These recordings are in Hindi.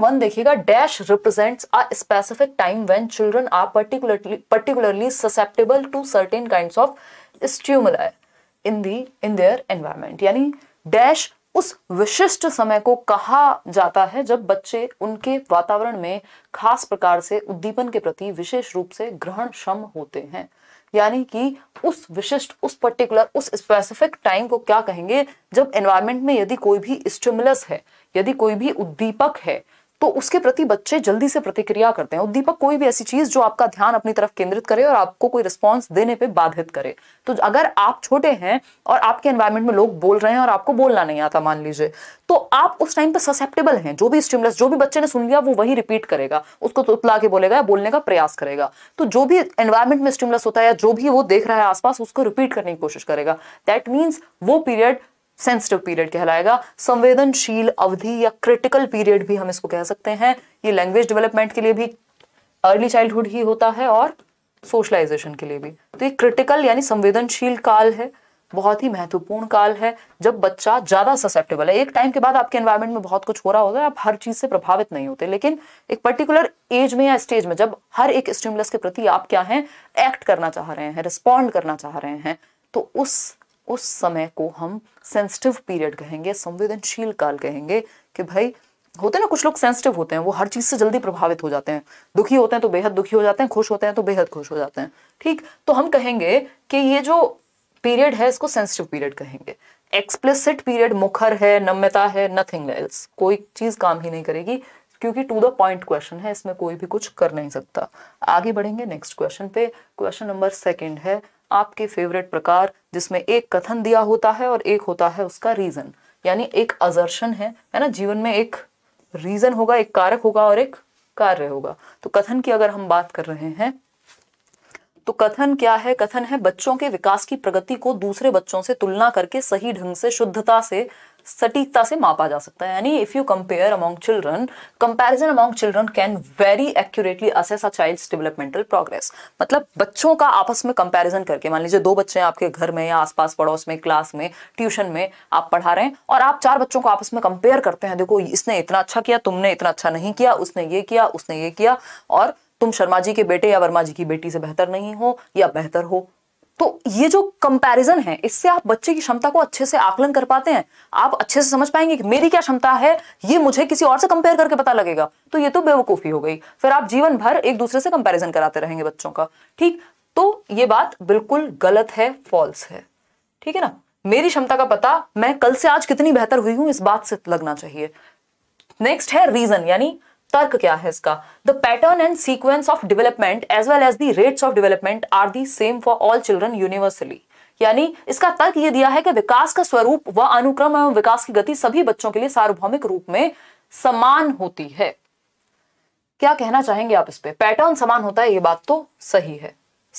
वन देखिएगा dash represents a specific time when children are particularly particularly susceptible to certain kind of stimuli in the in their environment यानी डैश उस विशिष्ट समय को कहा जाता है जब बच्चे उनके वातावरण में खास प्रकार से उद्दीपन के प्रति विशेष रूप से ग्रहण क्षम होते हैं यानी कि उस विशिष्ट उस पर्टिकुलर उस स्पेसिफिक टाइम को क्या कहेंगे जब एनवायरमेंट में यदि कोई भी स्टिमुलस है यदि कोई भी उद्दीपक है तो उसके प्रति बच्चे जल्दी से प्रतिक्रिया करते हैं उद्दीपक कोई भी ऐसी चीज जो आपका ध्यान अपनी तरफ केंद्रित करे और आपको कोई रिस्पॉन्स देने पर बाधित करे तो अगर आप छोटे हैं और आपके एनवायरमेंट में लोग बोल रहे हैं और आपको बोलना नहीं आता मान लीजिए तो आप उस टाइम पर ससेप्टेबल हैं जो भी स्टिमुलस जो भी बच्चे ने सुन लिया वो वही रिपीट करेगा उसको तुतला तो के बोलेगा या बोलने का प्रयास करेगा तो जो भी एनवायरमेंट में स्टिमुलस होता है या जो भी वो देख रहा है आसपास उसको रिपीट करने की कोशिश करेगा दैट मीन्स वो पीरियड सेंसिटिव पीरियड कहलाएगा संवेदनशील अवधि या क्रिटिकल पीरियड भी हम इसको कह सकते हैं ये लैंग्वेज डेवलपमेंट के लिए भी अर्ली चाइल्डहुड ही होता है और सोशलाइजेशन के लिए भी तो ये क्रिटिकल यानी संवेदनशील काल है बहुत ही महत्वपूर्ण काल है जब बच्चा ज़्यादा ससेप्टेबल है एक टाइम के बाद आपके एनवायरमेंट में बहुत कुछ हो रहा होता है आप हर चीज़ से प्रभावित नहीं होते लेकिन एक पर्टिकुलर एज में या स्टेज में जब हर एक स्टिमुलस के प्रति आप क्या हैं एक्ट करना चाह रहे हैं रिस्पॉन्ड करना चाह रहे हैं तो उस उस समय को हम सेंसिटिव पीरियड कहेंगे संवेदनशील काल कहेंगे कि भाई होते हैं ना कुछ लोग सेंसिटिव होते हैं वो हर चीज से जल्दी प्रभावित हो जाते हैं दुखी होते हैं तो बेहद दुखी हो जाते हैं खुश होते हैं तो बेहद खुश हो जाते हैं ठीक तो हम कहेंगे कि ये जो पीरियड है इसको सेंसिटिव पीरियड कहेंगे एक्सप्लिसिट पीरियड मुखर है नम्यता है नथिंग एल्स कोई चीज काम ही नहीं करेगी क्योंकि टू द पॉइंट क्वेश्चन है इसमें कोई भी कुछ कर नहीं सकता आगे बढ़ेंगे नेक्स्ट क्वेश्चन पे क्वेश्चन नंबर सेकेंड है आपके फेवरेट प्रकार जिसमें एक कथन दिया होता है और एक होता है उसका रीजन यानी एक अजर्शन है है ना जीवन में एक रीजन होगा एक कारक होगा और एक कार्य होगा तो कथन की अगर हम बात कर रहे हैं तो कथन क्या है कथन है बच्चों के विकास की प्रगति को दूसरे बच्चों से तुलना करके सही ढंग से शुद्धता से सटीकता से मापा जा सकता है यानी if you compare among children comparison among children can very accurately assess a child's developmental progress मतलब बच्चों का आपस में कंपैरिजन करके मान लीजिए दो बच्चे हैं आपके घर में या आसपास पड़ोस में क्लास में ट्यूशन में आप पढ़ा रहे हैं और आप चार बच्चों को आपस में कंपेयर करते हैं देखो इसने इतना अच्छा किया तुमने इतना अच्छा नहीं किया उसने ये किया उसने ये किया और तुम शर्मा जी के बेटे या वर्मा जी की बेटी से बेहतर नहीं हो या बेहतर हो तो ये जो कंपैरिजन है इससे आप बच्चे की क्षमता को अच्छे से आकलन कर पाते हैं आप अच्छे से समझ पाएंगे कि मेरी क्या क्षमता है ये मुझे किसी और से कंपेयर करके पता लगेगा तो ये तो बेवकूफ़ी हो गई फिर आप जीवन भर एक दूसरे से कंपैरिजन कराते रहेंगे बच्चों का ठीक तो ये बात बिल्कुल गलत है फॉल्स है ठीक है ना मेरी क्षमता का पता मैं कल से आज कितनी बेहतर हुई हूं इस बात से लगना चाहिए नेक्स्ट है रीजन यानी तर्क क्या है इसका the pattern and sequence of development as well as the rates of development are the same for all children universally यानी इसका तर्क यह दिया है कि विकास का स्वरूप व अनुक्रम एवं विकास की गति सभी बच्चों के लिए सार्वभौमिक रूप में समान होती है क्या कहना चाहेंगे आप इस पे पैटर्न समान होता है ये बात तो सही है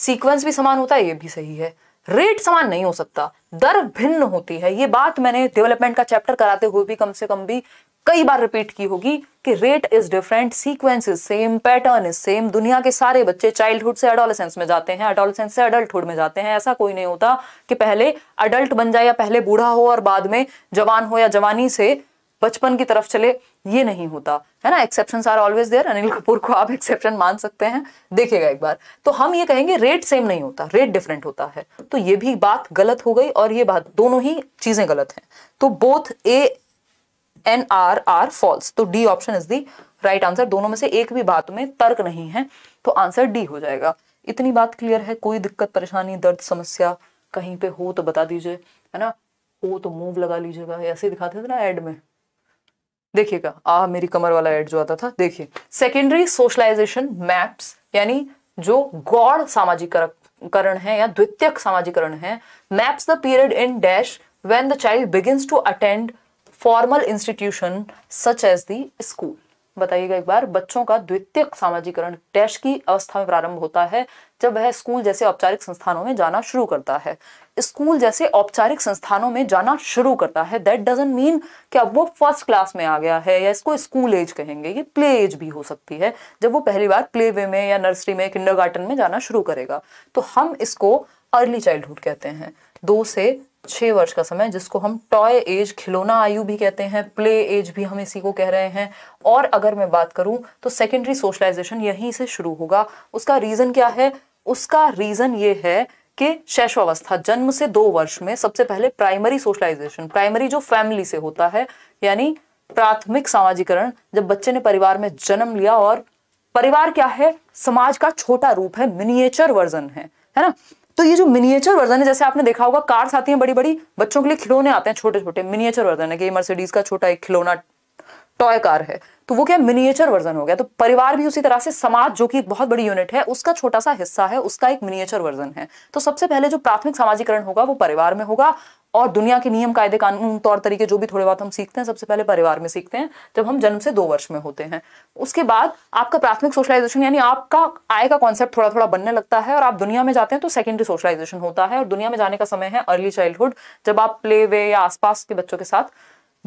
सीक्वेंस भी समान होता है ये भी सही है रेट समान नहीं हो सकता दर भिन्न होती है ये बात मैंने डेवलपमेंट का चैप्टर कराते हुए भी कम से कम भी कई बार रिपीट की होगी कि rate is different sequence is same pattern is same दुनिया के सारे बच्चे चाइल्डहुड से एडोलसेंस में जाते हैं एडोलसेंस से अडल्टुड में जाते हैं ऐसा कोई नहीं होता कि पहले अडल्ट बन जाए या पहले बूढ़ा हो और बाद में जवान हो या जवानी से बचपन की तरफ चले ये नहीं होता है ना exception are always there Anil Kapoor को आप एक्सेप्शन मान सकते हैं देखिएगा एक बार तो हम ये कहेंगे रेट सेम नहीं होता रेट डिफरेंट होता है तो ये भी बात गलत हो गई और ये बात दोनों ही चीजें गलत हैं तो both A and R are false तो D option is the right answer दोनों में से एक भी बात में तर्क नहीं है तो आंसर डी हो जाएगा इतनी बात क्लियर है कोई दिक्कत परेशानी दर्द समस्या कहीं पे हो तो बता दीजिए है ना हो तो मूव लगा लीजिएगा ऐसे दिखाते थे ना एड में देखिएगा आ मेरी कमर वाला एड जो आता था देखिए सेकेंडरी सोशलाइजेशन मैप्स यानी जो गौड़ सामाजिकरण है या द्वितीयक सामाजिकरण है maps the period in dash when the child begin to attend formal institution such as the school बताइएगा एक बार बच्चों का द्वितीयक सामाजिकरण डैश की अवस्था में प्रारंभ होता है जब वह स्कूल जैसे औपचारिक संस्थानों में जाना शुरू करता है स्कूल जैसे औपचारिक संस्थानों में जाना शुरू करता है दैट डजेंट मीन कि अब वो फर्स्ट क्लास में आ गया है या इसको स्कूल एज कहेंगे ये प्ले एज भी हो सकती है जब वो पहली बार प्ले वे में या नर्सरी में किंडर में जाना शुरू करेगा तो हम इसको अर्ली चाइल्डहुड कहते हैं दो से छः वर्ष का समय जिसको हम टॉय एज खिलौना आयु भी कहते हैं प्ले एज भी हम इसी को कह रहे हैं और अगर मैं बात करूं तो सेकेंडरी सोशलाइजेशन यहीं से शुरू होगा उसका रीज़न क्या है उसका रीज़न ये है कि शैशवावस्था जन्म से दो वर्ष में सबसे पहले प्राइमरी सोशलाइजेशन प्राइमरी जो फैमिली से होता है यानी प्राथमिक सामाजिकरण जब बच्चे ने परिवार में जन्म लिया और परिवार क्या है समाज का छोटा रूप है मिनिएचर वर्जन है है ना तो ये जो मिनिएचर वर्जन है जैसे आपने देखा होगा कार्स आती हैं बड़ी बड़ी बच्चों के लिए खिलौने आते हैं छोटे छोटे मिनिएचर वर्जन है कि मर्सिडीज का छोटा एक खिलौना टॉय कार है तो वो क्या मिनिएचर वर्जन हो गया तो परिवार भी उसी तरह से समाज जो कि बहुत बड़ी यूनिट है उसका छोटा सा हिस्सा है उसका एक मिनिएचर वर्जन है तो सबसे पहले जो प्राथमिक सामाजिकरण होगा वो परिवार में होगा और दुनिया के नियम कायदे कानून तौर तरीके जो भी थोड़े बहुत हम सीखते हैं सबसे पहले परिवार में सीखते हैं जब हम जन्म से दो वर्ष में होते हैं उसके बाद आपका प्राथमिक सोशलाइजेशन यानी आपका आय का कॉन्सेप्ट थोड़ा थोड़ा बनने लगता है और आप दुनिया में जाते हैं तो सेकेंडरी सोशलाइजेशन होता है और दुनिया में जाने का समय है अर्ली चाइल्डहुड जब आप प्ले वे या आसपास के बच्चों के साथ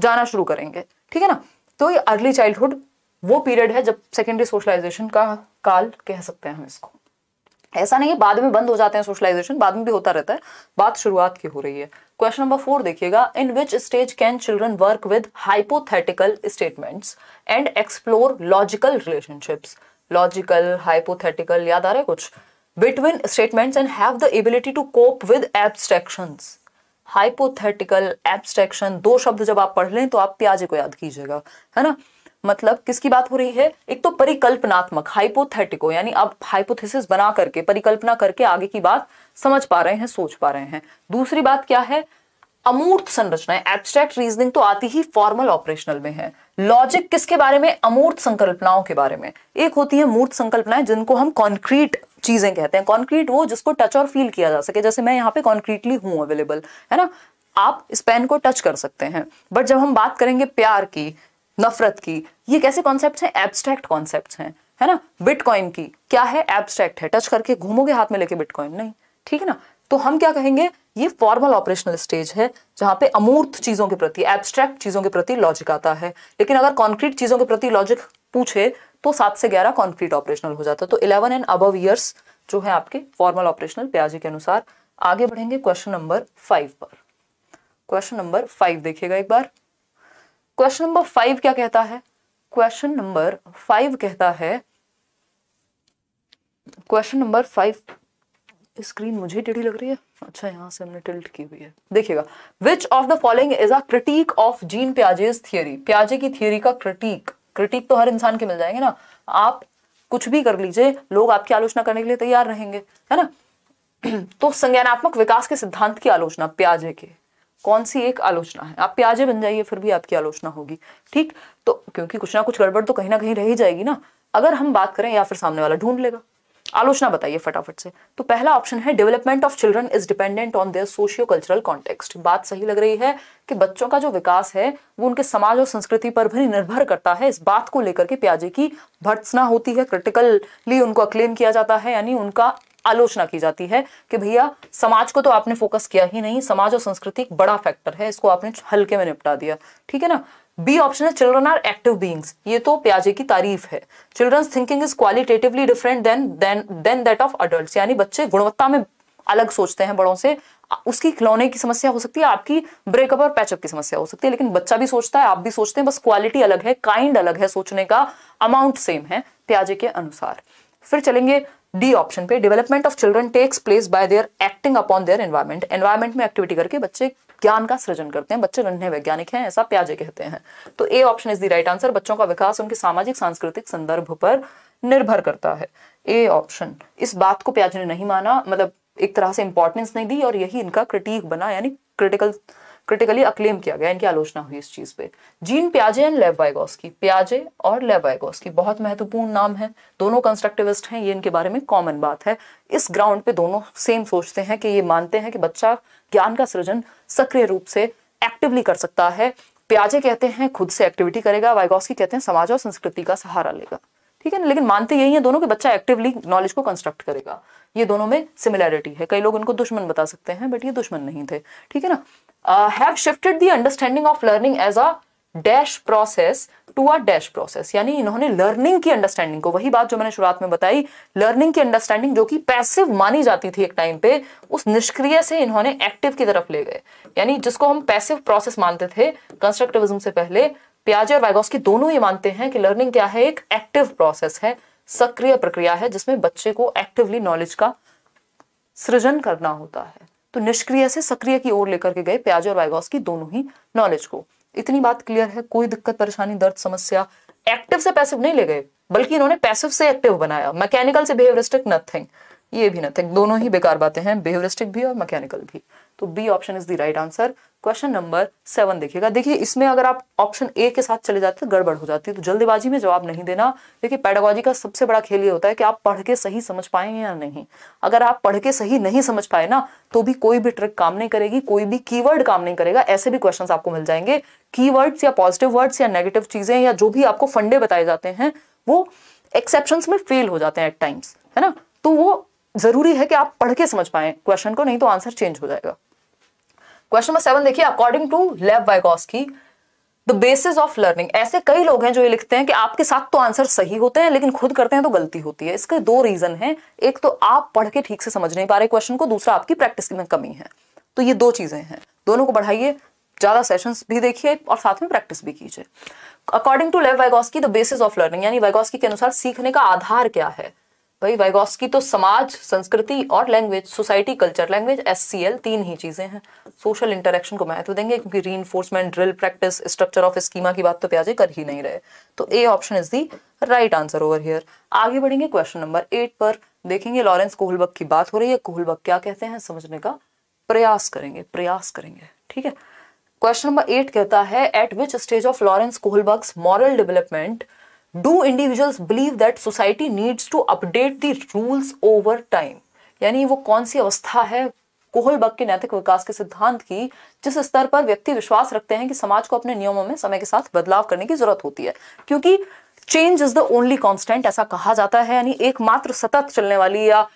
जाना शुरू करेंगे ठीक है ना तो ये अर्ली चाइल्डहुड वो पीरियड है जब सेकेंडरी सोशलाइजेशन का काल कह सकते हैं हम इसको ऐसा नहीं है बाद में बंद हो जाते हैं सोशलाइजेशन बाद में भी होता रहता है बात शुरुआत की हो रही है क्वेश्चन नंबर फोर देखिएगा in which stage can children work with hypothetical statements and explore logical relationships logical hypothetical याद आ रहा है कुछ between statements and have the ability to cope with abstractions hypothetical abstraction दो शब्द जब आप पढ़ लें तो आप प्याजे को याद कीजिएगा है ना मतलब किसकी बात हो रही है एक तो परिकल्पनात्मक हाइपोथेटिको यानी आप हाइपोथेसिस बना करके परिकल्पना करके आगे की बात समझ पा रहे हैं सोच पा रहे हैं दूसरी बात क्या है अमूर्त संरचनाएं एब्स्ट्रैक्ट रीजनिंग तो आती ही फॉर्मल ऑपरेशनल में है लॉजिक किसके बारे में अमूर्त संकल्पनाओं के बारे में एक होती है मूर्त संकल्पनाएं जिनको हम कॉन्क्रीट चीज़ें कहते हैं कॉन्क्रीट वो जिसको टच और फील किया जा सके जैसे मैं यहाँ पे कॉन्क्रीटली हूँ अवेलेबल है ना आप इस पेन को टच कर सकते हैं बट जब हम बात करेंगे प्यार की नफरत की ये कैसे कॉन्सेप्ट हैं एब्स्ट्रैक्ट कॉन्सेप्ट हैं है ना बिटकॉइन की क्या है एब्स्ट्रैक्ट है टच करके घूमोगे हाथ में लेके बिटकॉइन नहीं ठीक है ना तो हम क्या कहेंगे ये फॉर्मल ऑपरेशनल स्टेज है जहां पे अमूर्त चीजों के प्रति एब्स्ट्रैक्ट चीजों के प्रति लॉजिक आता है लेकिन अगर कॉन्क्रीट चीजों के प्रति लॉजिक पूछे तो सात से ग्यारह कॉन्क्रीट ऑपरेशनल हो जाता है तो इलेवन एंड अबव ईयर्स जो है आपके फॉर्मल ऑपरेशनल प्याजी के अनुसार आगे बढ़ेंगे क्वेश्चन नंबर फाइव पर क्वेश्चन नंबर फाइव देखिएगा एक बार क्वेश्चन नंबर फाइव क्या कहता है क्वेश्चन नंबर फाइव कहता है क्वेश्चन नंबर फाइव स्क्रीन मुझे टेढ़ी लग रही है अच्छा यहां से हमने टिल्ट की हुई है देखिएगा which of the following is a critic of Jean Piaget's theory प्याजे की थियरी का क्रिटिक क्रिटिक तो हर इंसान के मिल जाएंगे ना आप कुछ भी कर लीजिए लोग आपकी आलोचना करने के लिए तैयार रहेंगे है ना तो संज्ञानात्मक विकास के सिद्धांत की आलोचना प्याजे के कौन सी एक आलोचना है आप प्याजे बन जाइए फिर भी आपकी आलोचना होगी ठीक तो क्योंकि कुछ ना कुछ गड़बड़ तो कहीं ना कहीं रह ही जाएगी ना अगर हम बात करें या फिर सामने वाला ढूंढ लेगा आलोचना बताइए फटाफट से तो पहला ऑप्शन है development of children is dependent on their socio cultural context बात सही लग रही है कि बच्चों का जो विकास है वो उनके समाज और संस्कृति पर भी निर्भर करता है इस बात को लेकर के प्याजे की भर्त्सना होती है क्रिटिकली उनको अक्लेम किया जाता है यानी उनका आलोचना की जाती है कि भैया समाज को तो आपने फोकस किया ही नहीं समाज और संस्कृति एक बड़ा फैक्टर है इसको आपने हल्के में निपटा दिया ठीक है ना बी ऑप्शन है चिल्ड्रन आर एक्टिव बींग्स ये तो प्याजे की तारीफ है children's thinking is qualitatively different than than than that of adult यानी बच्चे गुणवत्ता में अलग सोचते हैं बड़ों से उसकी खिलौने की समस्या हो सकती है आपकी ब्रेकअप और पैचअप की समस्या हो सकती है लेकिन बच्चा भी सोचता है आप भी सोचते हैं बस क्वालिटी अलग है काइंड अलग है सोचने का अमाउंट सेम है प्याजे के अनुसार फिर चलेंगे डी ऑप्शन पे development of children takes place by their acting upon their environment environment में एक्टिविटी करके बच्चे ज्ञान का सृजन करते हैं बच्चे नन्हे वैज्ञानिक हैं ऐसा प्याजे कहते हैं तो A option is the right answer बच्चों का विकास उनके सामाजिक सांस्कृतिक संदर्भ पर निर्भर करता है ए ऑप्शन इस बात को प्याजे ने नहीं माना मतलब एक तरह से इंपॉर्टेंस नहीं दी और यही इनका क्रिटिक बना यानी क्रिटिकल क्रिटिकली अक्लेम किया गया इनकी आलोचना हुई इस चीज पे जीन प्याजे एंड लेव वाइगोस्की प्याजे और लेव वाइगोस्की बहुत महत्वपूर्ण नाम है दोनों कंस्ट्रक्टिविस्ट हैं ये इनके बारे में कॉमन बात है इस ग्राउंड पे दोनों सेम सोचते हैं कि ये मानते हैं कि बच्चा ज्ञान का सृजन सक्रिय रूप से एक्टिवली कर सकता है प्याजे कहते हैं खुद से एक्टिविटी करेगा वाइगोस्की कहते हैं समाज और संस्कृति का सहारा लेगा ठीक है ना लेकिन मानते यही है दोनों के बच्चा एक्टिवली नॉलेज को कंस्ट्रक्ट करेगा ये दोनों में सिमिलैरिटी है कई लोग उनको दुश्मन बता सकते हैं बट ये दुश्मन नहीं थे ठीक है ना have shifted the understanding of learning as a dash process to a dash process यानी इन्होंने लर्निंग की अंडरस्टैंडिंग को वही बात जो मैंने शुरुआत में बताई लर्निंग की अंडरस्टैंडिंग जो कि पैसिव मानी जाती थी एक टाइम पे उस निष्क्रिय से इन्होंने एक्टिव की तरफ ले गए यानी जिसको हम पैसिव प्रोसेस मानते थे कंस्ट्रक्टिविज्म से पहले प्याजे और वाइगोस की दोनों ये मानते हैं कि लर्निंग क्या है एक एक्टिव प्रोसेस है सक्रिय प्रक्रिया है जिसमें बच्चे को एक्टिवली नॉलेज का सृजन करना होता है तो निष्क्रिय से सक्रिय की ओर लेकर के गए प्याज और वाइगॉस की दोनों ही नॉलेज को इतनी बात क्लियर है कोई दिक्कत परेशानी दर्द समस्या एक्टिव से पैसिव नहीं ले गए बल्कि इन्होंने पैसिव से एक्टिव बनाया मैकेनिकल से बिहेवियरिस्टिक नथिंग ये भी नथिंग दोनों ही बेकार बातें हैं बिहेवियरिस्टिक भी और मैकेनिकल भी तो B option is the right answer question number seven देखिएगा देखिए इसमें अगर आप ऑप्शन ए के साथ चले जाते तो गड़बड़ हो जाती है तो जल्दबाजी में जवाब नहीं देना देखिए पैडागोजी का सबसे बड़ा खेल ये होता है कि आप पढ़ के सही समझ पाए या नहीं अगर आप पढ़ के सही नहीं समझ पाए ना तो भी कोई भी ट्रिक काम नहीं करेगी कोई भी की काम नहीं करेगा ऐसे भी क्वेश्चन आपको मिल जाएंगे की या पॉजिटिव वर्ड्स या नेगेटिव चीजें या जो भी आपको फंडे बताए जाते हैं वो एक्सेप्शन में फेल हो जाते हैं एट टाइम्स है ना तो वो जरूरी है कि आप पढ़ के समझ पाए क्वेश्चन को नहीं तो आंसर चेंज हो जाएगा क्वेश्चन नंबर सेवन देखिए according to Lev Vygotsky the basis of learning ऐसे कई लोग हैं जो ये लिखते हैं कि आपके साथ तो आंसर सही होते हैं लेकिन खुद करते हैं तो गलती होती है इसके दो रीजन हैं एक तो आप पढ़ के ठीक से समझ नहीं पा रहे क्वेश्चन को दूसरा आपकी प्रैक्टिस में कमी है तो ये दो चीजें हैं दोनों को बढ़ाइए ज्यादा सेशंस भी देखिए और साथ में प्रैक्टिस भी कीजिए according to Lev Vygotsky the basis of learning यानी वाइगोस्की के अनुसार सीखने का आधार क्या है भाई वाइगोस्की तो समाज संस्कृति और लैंग्वेज सोसाइटी कल्चर लैंग्वेज एस तीन ही चीज़ें हैं सोशल इंटरेक्शन को महत्व देंगे क्योंकि री drill practice structure of schema की बात तो प्याजे कर ही नहीं रहे तो A option is the right answer over here आगे बढ़ेंगे क्वेश्चन नंबर एट पर देखेंगे लॉरेंस कोहलबक की बात हो रही है कोहलबक क्या कहते हैं समझने का प्रयास करेंगे प्रयास करेंगे ठीक है क्वेश्चन नंबर एट कहता है at which stage of Lawrence Kohlberg's moral development do individuals believe that society needs to update the rules over time यानी वो कौन सी अवस्था है कोहलबग के नैतिक विकास के सिद्धांत की जिस स्तर पर व्यक्ति विश्वास रखते हैं कि समाज को अपने नियमों में समय के साथ बदलाव करने की जरूरत होती है क्योंकि change is the only constant ऐसा कहा जाता है यानी एकमात्र सतत चलने वाली या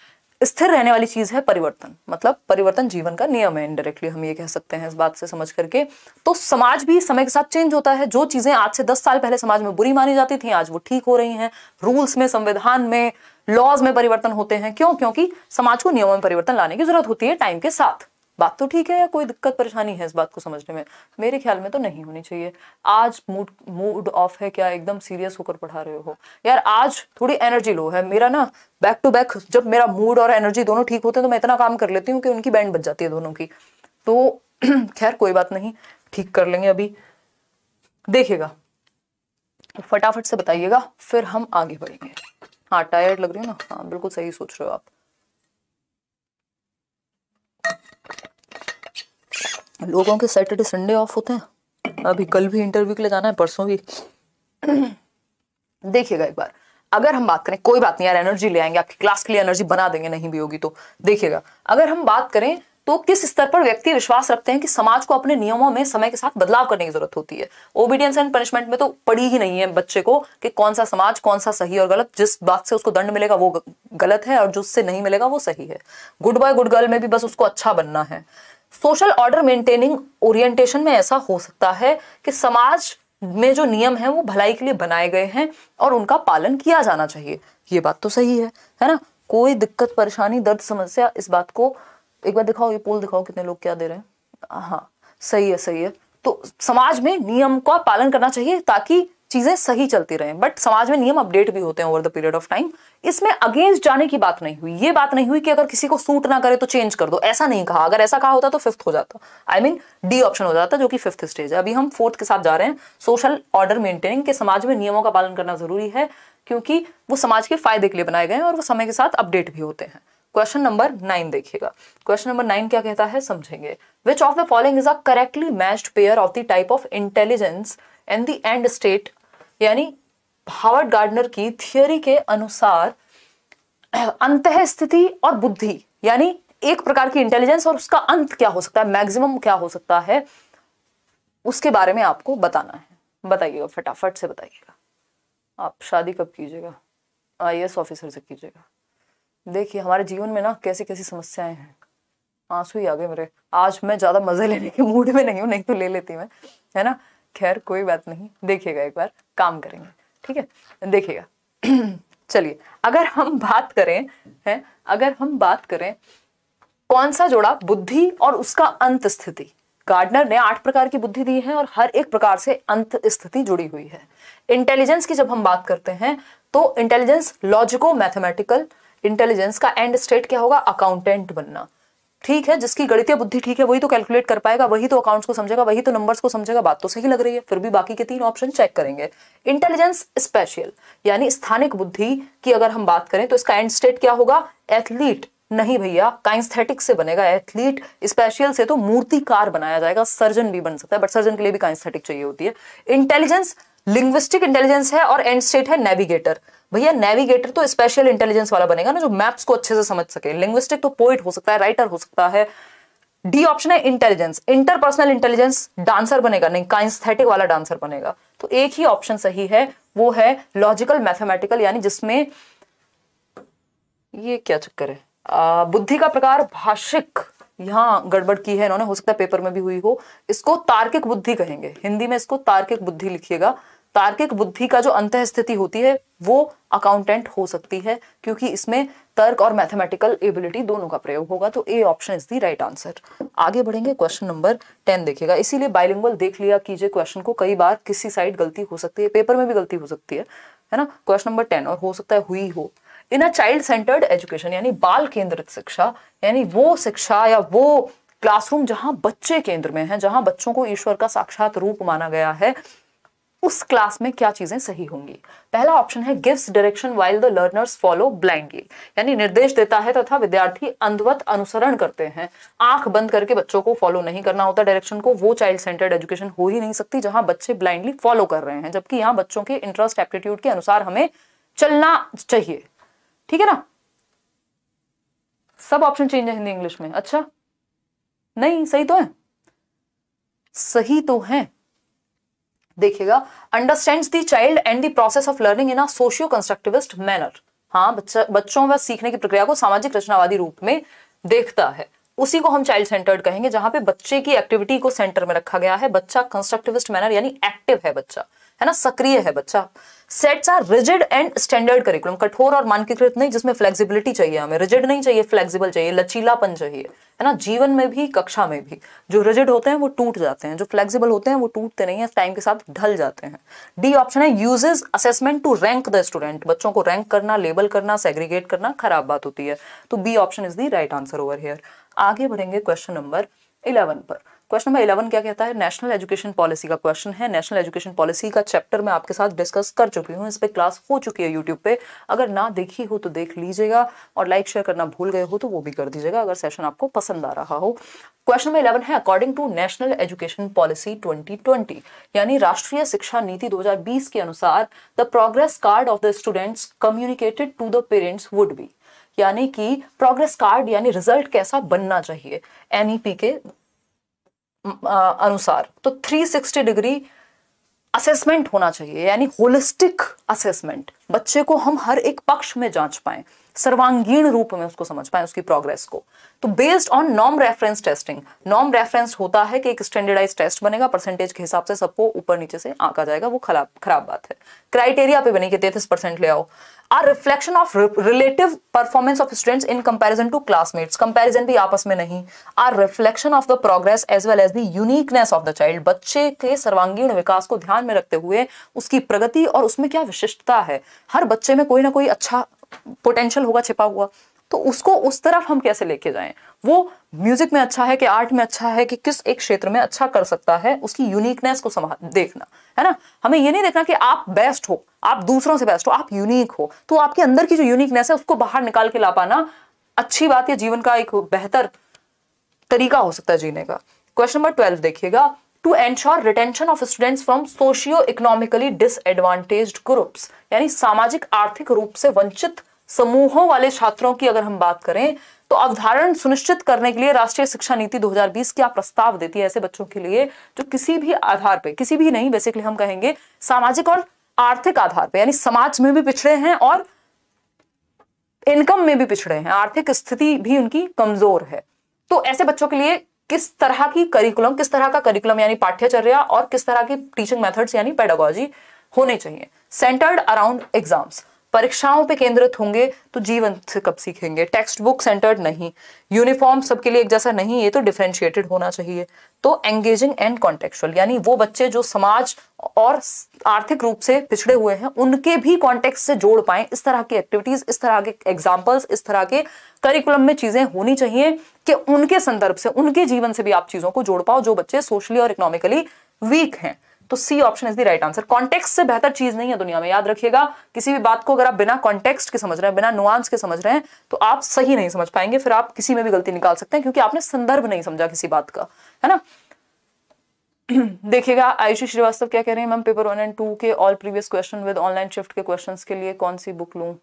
स्थिर रहने वाली चीज है परिवर्तन मतलब परिवर्तन जीवन का नियम है इनडायरेक्टली हम ये कह सकते हैं इस बात से समझ करके तो समाज भी समय के साथ चेंज होता है जो चीजें आज से दस साल पहले समाज में बुरी मानी जाती थी आज वो ठीक हो रही हैं रूल्स में संविधान में लॉज में परिवर्तन होते हैं क्यों क्योंकि समाज को नियमों में परिवर्तन लाने की जरूरत होती है टाइम के साथ बात तो ठीक है या कोई दिक्कत परेशानी है इस बात को समझने में मेरे ख्याल में तो नहीं होनी चाहिए आज मूड मूड ऑफ है क्या एकदम सीरियस होकर पढ़ा रहे हो यार आज थोड़ी एनर्जी लो है मेरा ना बैक टू बैक जब मेरा मूड और एनर्जी दोनों ठीक होते हैं तो मैं इतना काम कर लेती हूँ कि उनकी बैंड बच जाती है दोनों की तो खैर कोई बात नहीं ठीक कर लेंगे अभी देखिएगा फटाफट से बताइएगा फिर हम आगे बढ़ेंगे हाँ टायर्ड लग रही हो ना हाँ बिल्कुल सही सोच रहे हो आप लोगों के सैटरडे संडे ऑफ होते हैं अभी कल भी इंटरव्यू के लिए जाना है परसों भी देखिएगा एक बार अगर हम बात करें कोई बात नहीं यार एनर्जी ले आएंगे आपकी क्लास के लिए एनर्जी बना देंगे नहीं भी होगी तो देखिएगा अगर हम बात करें तो किस स्तर पर व्यक्ति विश्वास रखते हैं कि समाज को अपने नियमों में समय के साथ बदलाव करने की जरूरत होती है ओबीडियंस एंड पनिशमेंट में तो पड़ी ही नहीं है बच्चे को कि कौन सा समाज कौन सा सही और गलत जिस बात से उसको दंड मिलेगा वो गलत है और जिससे नहीं मिलेगा वो सही है गुड बॉय गुड गर्ल में भी बस उसको अच्छा बनना है सोशल ऑर्डर मेंटेनिंग ओरिएंटेशन में ऐसा हो सकता है कि समाज में जो नियम है वो भलाई के लिए बनाए गए हैं और उनका पालन किया जाना चाहिए ये बात तो सही है है ना कोई दिक्कत परेशानी दर्द समस्या इस बात को एक बार दिखाओ ये पोल दिखाओ कितने लोग क्या दे रहे हैं हाँ सही है सही है तो समाज में नियम का पालन करना चाहिए ताकि चीजें सही चलती रहे बट समाज में नियम अपडेट भी होते हैं over the period of time इसमें अगेंस्ट जाने की बात नहीं हुई ये बात नहीं हुई कि अगर किसी को सूट ना करे तो चेंज कर दो ऐसा नहीं कहा अगर ऐसा कहा होता तो फिफ्थ हो जाता आई मीन डी ऑप्शन हो जाता जो कि फिफ्थ स्टेज है अभी हम फोर्थ के साथ जा रहे हैं सोशल ऑर्डर मेंटेनिंग के समाज में नियमों का पालन करना जरूरी है क्योंकि वो समाज के फायदे के लिए बनाए गए हैं और वो समय के साथ अपडेट भी होते हैं क्वेश्चन नंबर नाइन देखिएगा क्वेश्चन नंबर नाइन क्या कहता है समझेंगे which of the following is a correctly matched pair of the type of intelligence and the end state यानी हावर्ड गार्डनर की थियोरी के अनुसार अंत स्थिति और बुद्धि यानी एक प्रकार की इंटेलिजेंस और उसका अंत क्या हो सकता है मैक्सिमम क्या हो सकता है उसके बारे में आपको बताना है बताइएगा फटाफट से बताइएगा आप शादी कब कीजिएगा आई ऑफिसर से कीजिएगा देखिए हमारे जीवन में ना कैसी कैसी समस्याएं हैं आंसू ही आ गए मेरे आज मैं ज़्यादा मज़े लेने के मूड में नहीं हूँ नहीं तो ले लेती मैं है ना खैर कोई बात नहीं देखिएगा एक बार काम करेंगे ठीक है देखिएगा चलिए अगर हम बात करें है अगर हम बात करें कौन सा जोड़ा बुद्धि और उसका अंत स्थिति गार्डनर ने आठ प्रकार की बुद्धि दी है और हर एक प्रकार से अंत स्थिति जुड़ी हुई है इंटेलिजेंस की जब हम बात करते हैं तो इंटेलिजेंस लॉजिको मैथमेटिकल इंटेलिजेंस का एंड स्टेट क्या होगा अकाउंटेंट बनना ठीक है जिसकी गणितीय बुद्धि ठीक है वही तो कैलकुलेट कर पाएगा वही तो अकाउंट्स को समझेगा वही तो नंबर्स को समझेगा बात तो सही लग रही है फिर भी बाकी के तीन ऑप्शन चेक करेंगे इंटेलिजेंस स्पेशल यानी स्थानिक बुद्धि की अगर हम बात करें तो इसका एंड स्टेट क्या होगा एथलीट नहीं भैया काइंस्थेटिक से बनेगा एथलीट स्पेशल से तो मूर्तिकार बनाया जाएगा सर्जन भी बन सकता है बट सर्जन के लिए भी काइंस्थेटिक चाहिए होती है इंटेलिजेंस लिंग्विस्टिक इंटेलिजेंस है और एंड स्टेट है नेविगेटर भैया नेविगेटर तो स्पेशल इंटेलिजेंस वाला बनेगा ना जो मैप्स को अच्छे से समझ सके लिंग्विस्टिक तो पोइट हो सकता है राइटर हो सकता है डी ऑप्शन है इंटेलिजेंस इंटरपर्सनल इंटेलिजेंस डांसर बनेगा नहीं काइंस्थेटिक वाला डांसर बनेगा तो एक ही ऑप्शन सही है वो है लॉजिकल मैथमेटिकल यानी जिसमें ये क्या चक्कर है बुद्धि का प्रकार भाषिक यहां गड़बड़ की है इन्होंने हो सकता है पेपर में भी हुई हो इसको तार्किक बुद्धि कहेंगे हिंदी में इसको तार्किक बुद्धि लिखिएगा तार्किक बुद्धि का जो अंत स्थिति होती है वो अकाउंटेंट हो सकती है क्योंकि इसमें तर्क और मैथमेटिकल एबिलिटी दोनों का प्रयोग होगा तो A option is the right answer आगे बढ़ेंगे क्वेश्चन नंबर टेन देखेगा इसीलिए बाइलिंगल देख लिया कीजिए क्वेश्चन को कई बार किसी साइड गलती हो सकती है पेपर में भी गलती हो सकती है है ना क्वेश्चन नंबर टेन और हो सकता है हुई हो in a child centred education यानी बाल केंद्रित शिक्षा यानी वो शिक्षा या वो क्लासरूम जहां बच्चे केंद्र में है जहां बच्चों को ईश्वर का साक्षात रूप माना गया है उस क्लास में क्या चीजें सही होंगी पहला ऑप्शन है gives direction while the learners follow blindly यानी निर्देश देता है तथा तो विद्यार्थी अंधवत अनुसरण करते हैं आंख बंद करके बच्चों को फॉलो नहीं करना होता डायरेक्शन को वो चाइल्ड सेंटर्ड एजुकेशन हो ही नहीं सकती जहां बच्चे ब्लाइंडली फॉलो कर रहे हैं जबकि यहाँ बच्चों के इंटरेस्ट एप्टीट्यूड के अनुसार हमें चलना चाहिए ठीक है ना सब ऑप्शन चेंज है हिंदी इंग्लिश में अच्छा नहीं सही तो है सही तो है देखिएगा understand the child and the process of learning in a socio constructivist manner हाँ बच्चा बच्चों व सीखने की प्रक्रिया को सामाजिक रचनावादी रूप में देखता है उसी को हम चाइल्ड सेंटर्ड कहेंगे जहां पे बच्चे की एक्टिविटी को सेंटर में रखा गया है बच्चा कंस्ट्रक्टिविस्ट मैनर यानी एक्टिव है बच्चा है ना सक्रिय है बच्चा sets are rigid and standard curriculum कठोर और मानकीकृत नहीं जिसमें फ्लेक्सिबिलिटी चाहिए हमें रिजिड नहीं चाहिए फ्लेक्सिबल चाहिए लचीलापन चाहिए है ना जीवन में भी कक्षा में भी जो रिजिड होते हैं वो टूट जाते हैं जो फ्लेक्सिबल होते हैं वो टूटते नहीं है टाइम के साथ ढल जाते हैं डी ऑप्शन है uses assessment to rank the student बच्चों को रैंक करना लेबल करना सेग्रीगेट करना खराब बात होती है तो B option is the right answer over here आगे बढ़ेंगे क्वेश्चन नंबर इलेवन पर क्वेश्चन नंबर इलेवन क्या कहता है नेशनल एजुकेशन पॉलिसी का क्वेश्चन है नेशनल एजुकेशन पॉलिसी का चैप्टर मैं आपके साथ डिस्कस कर चुकी हूँ इस पर क्लास हो चुकी है यूट्यूब पे अगर ना देखी हो तो देख लीजिएगा और लाइक शेयर करना भूल गए हो तो वो भी कर दीजिएगा अगर सेशन आपको पसंद आ रहा हो क्वेश्चन नंबर इलेवन है according to national education policy twenty यानी राष्ट्रीय शिक्षा नीति दो के अनुसार the progress card of the students communicated to the parents would be यानी कि प्रोग्रेस कार्ड यानी रिजल्ट कैसा बनना चाहिए एनईपी e के अनुसार तो 360 डिग्री असेसमेंट होना चाहिए यानी होलिस्टिक असेसमेंट बच्चे को हम हर एक पक्ष में जांच पाए सर्वांगीण रूप में उसको समझ पाए उसकी प्रोग्रेस को तो based on Nom reference testing Nom reference होता है कि एक स्टैंडर्डाइज टेस्ट बनेगा परसेंटेज के हिसाब से सबको ऊपर नीचे से आका जाएगा वो खराब खराब बात है क्राइटेरिया पे बने कि तैतीस परसेंट ले आओ are reflection of relative performance of students in comparison to classmates comparison भी आपस में नहीं are reflection of the progress as well as the uniqueness of the child बच्चे के सर्वांगीण विकास को ध्यान में रखते हुए उसकी प्रगति और उसमें क्या विशिष्टता है हर बच्चे में कोई ना कोई अच्छा पोटेंशियल होगा छिपा हुआ तो उसको उस तरफ हम कैसे लेके जाएं वो म्यूजिक में अच्छा है कि आर्ट में अच्छा है कि किस एक क्षेत्र में अच्छा कर सकता है उसकी यूनिकनेस को समा देखना है ना हमें ये नहीं देखना कि आप बेस्ट हो आप दूसरों से बेस्ट हो आप यूनिक हो तो आपके अंदर की जो यूनिकनेस है उसको बाहर निकाल के ला पाना अच्छी बात या जीवन का एक बेहतर तरीका हो सकता है जीने का क्वेश्चन नंबर ट्वेल्व देखिएगा to ensure retention of students from socio economically disadvantage groups यानी सामाजिक आर्थिक रूप से वंचित समूहों वाले छात्रों की अगर हम बात करें तो अवधारण सुनिश्चित करने के लिए राष्ट्रीय शिक्षा नीति 2020 क्या प्रस्ताव देती है ऐसे बच्चों के लिए जो किसी भी आधार पे किसी भी नहीं बेसिकली हम कहेंगे सामाजिक और आर्थिक आधार पे यानी समाज में भी पिछड़े हैं और इनकम में भी पिछड़े हैं आर्थिक स्थिति भी उनकी कमजोर है तो ऐसे बच्चों के लिए किस तरह की करिकुलम किस तरह का करिकुलम यानी पाठ्यचर्या और किस तरह की टीचिंग मेथड्स यानी पेडोगोलॉजी होने चाहिए सेंटर्ड अराउंड एग्जाम्स परीक्षाओं पे केंद्रित होंगे तो जीवन से कब सीखेंगे टेक्स्ट बुक सेंटर्ड नहीं यूनिफॉर्म सबके लिए एक जैसा नहीं ये तो डिफ्रेंशिएटेड होना चाहिए तो एंगेजिंग एंड कॉन्टेक्चुअल यानी वो बच्चे जो समाज और आर्थिक रूप से पिछड़े हुए हैं उनके भी कॉन्टेक्स्ट से जोड़ पाए इस तरह की एक्टिविटीज इस तरह के एग्जाम्पल्स इस तरह के करिकुलम में चीजें होनी चाहिए कि उनके संदर्भ से उनके जीवन से भी आप चीजों को जोड़ पाओ जो बच्चे सोशली और इकोनॉमिकली वीक हैं तो C option is the right answer context से बेहतर चीज नहीं है दुनिया में याद रखिएगा किसी भी बात को अगर आप बिना कॉन्टेक्स्ट के समझ रहे हैं बिना नुआंस के समझ रहे हैं तो आप सही नहीं समझ पाएंगे फिर आप किसी में भी गलती निकाल सकते हैं क्योंकि आपने संदर्भ नहीं समझा किसी बात का है ना देखिएगा आयुषी श्रीवास्तव क्या कह रहे हैं ma'am paper one and two के all previous question with online shift के क्वेश्चन के लिए कौन सी बुक लूँ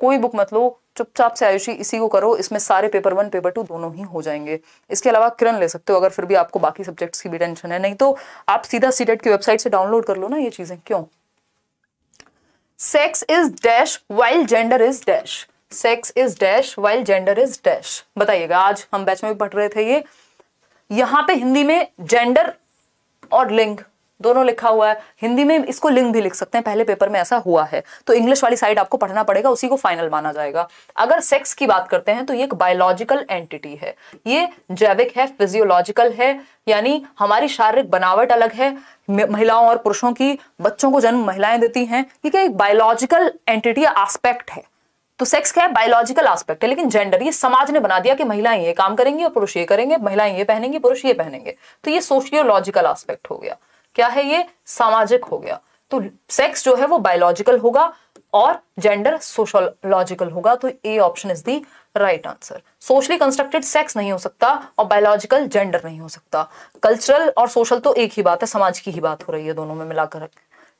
कोई बुक मत लो चुपचाप से आयुषी इसी को करो इसमें सारे पेपर वन पेपर टू दोनों ही हो जाएंगे इसके अलावा किरण ले सकते हो अगर फिर भी आपको बाकी सब्जेक्ट्स की भी टेंशन है नहीं तो आप सीधा सीटेट e की वेबसाइट से डाउनलोड कर लो ना ये चीजें क्यों sex is dash while gender is dash sex is dash while gender is dash बताइएगा आज हम बैच में भी पढ़ रहे थे ये यहां पे हिंदी में जेंडर और लिंग दोनों लिखा हुआ है हिंदी में इसको लिंक भी लिख सकते हैं पहले पेपर में ऐसा हुआ है तो इंग्लिश वाली साइड आपको पढ़ना पड़ेगा उसी को फाइनल माना जाएगा अगर सेक्स की बात करते हैं तो ये एक बायोलॉजिकल एंटिटी है ये जैविक है फिजियोलॉजिकल है यानी हमारी शारीरिक बनावट अलग है महिलाओं और पुरुषों की बच्चों को जन्म महिलाएं देती हैं ये क्या एक बायोलॉजिकल एंटिटी आस्पेक्ट है तो सेक्स क्या है बायोलॉजिकल आस्पेक्ट है लेकिन जेंडर ये समाज ने बना दिया कि महिलाएं ये काम करेंगी और पुरुष ये करेंगे महिलाएं ये पहनेंगी पुरुष ये पहनेंगे तो ये सोशियोलॉजिकल आस्पेक्ट हो गया क्या है ये सामाजिक हो गया तो सेक्स जो है वो बायोलॉजिकल होगा और जेंडर सोशोलॉजिकल होगा तो A option is the right answer socially constructed sex नहीं हो सकता और बायोलॉजिकल जेंडर नहीं हो सकता कल्चरल और सोशल तो एक ही बात है समाज की ही बात हो रही है दोनों में मिलाकर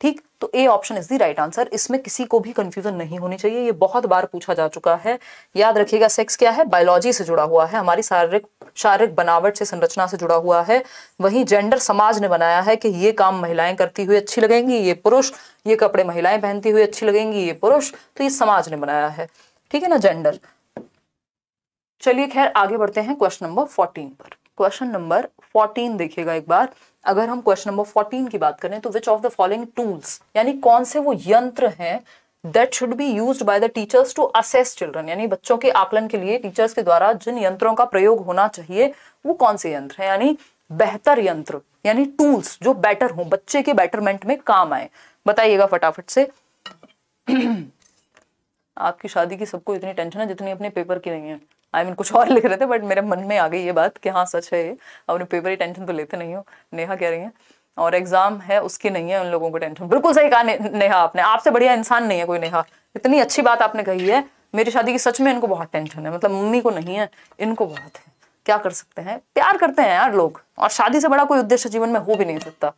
ठीक तो A option is the right answer इसमें किसी को भी कंफ्यूजन नहीं होनी चाहिए ये बहुत बार पूछा जा चुका है याद रखिएगा सेक्स क्या है बायोलॉजी से जुड़ा हुआ है हमारी शारीरिक शारीरिक बनावट से संरचना से जुड़ा हुआ है वहीं जेंडर समाज ने बनाया है कि ये काम महिलाएं करती हुई अच्छी लगेंगी ये पुरुष ये कपड़े महिलाएं पहनती हुई अच्छी लगेंगी ये पुरुष तो ये समाज ने बनाया है ठीक है ना जेंडर चलिए खैर आगे बढ़ते हैं क्वेश्चन नंबर फोर्टीन पर क्वेश्चन नंबर फोर्टीन देखिएगा एक बार अगर हम क्वेश्चन नंबर फोर्टीन की बात करें तो which of the following tools यानी कौन से वो यंत्र हैं that should be use by the teachers to assess children यानी बच्चों के आकलन के लिए टीचर्स के द्वारा जिन यंत्रों का प्रयोग होना चाहिए वो कौन से यंत्र है यानी बेहतर यंत्र यानी टूल्स जो बेटर हो बच्चे के बेटरमेंट में काम आए बताइएगा फटाफट से आपकी शादी की सबको इतनी टेंशन है जितनी अपने पेपर की नहीं है आई I मीन mean, कुछ और लिख रहे थे बट मेरे मन में आ गई ये बात कि हाँ सच है ये अपने पेपर ही टेंशन तो लेते नहीं हो नेहा कह रही है और एग्जाम है उसकी नहीं है उन लोगों को टेंशन बिल्कुल सही कहा ने, नेहा आपने आपसे बढ़िया इंसान नहीं है कोई नेहा इतनी अच्छी बात आपने कही है मेरी शादी की सच में इनको बहुत टेंशन है मतलब मम्मी को नहीं है इनको बहुत है क्या कर सकते हैं प्यार करते हैं यार लोग और शादी से बड़ा कोई उद्देश्य जीवन में हो भी नहीं सकता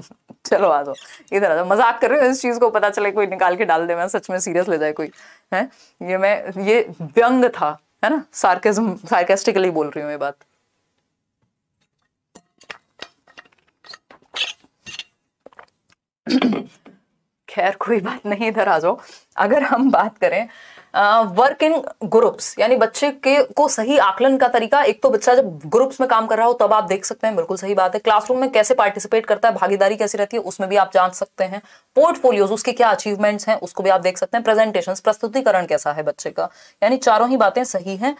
चलो आ जाओ इधर आ जाओ मजाक कर रहे हो इस चीज को पता चले कोई निकाल के डाल दे मैं सच में सीरियस ले जाए कोई है ये मैं ये व्यंग था है ना सार्केजम सार्केस्टिकली बोल रही हूँ ये बात खैर कोई बात नहीं इधर आ जाओ अगर हम बात करें वर्क इन ग्रुप्स यानी बच्चे के को सही आकलन का तरीका एक तो बच्चा जब ग्रुप्स में काम कर रहा हो तब आप देख सकते हैं बिल्कुल सही बात है क्लासरूम में कैसे पार्टिसिपेट करता है भागीदारी कैसी रहती है उसमें भी आप जान सकते हैं पोर्टफोलियोज उसके क्या अचीवमेंट्स हैं उसको भी आप देख सकते हैं प्रेजेंटेशन प्रस्तुतिकरण कैसा है बच्चे का यानी चारों ही बातें सही है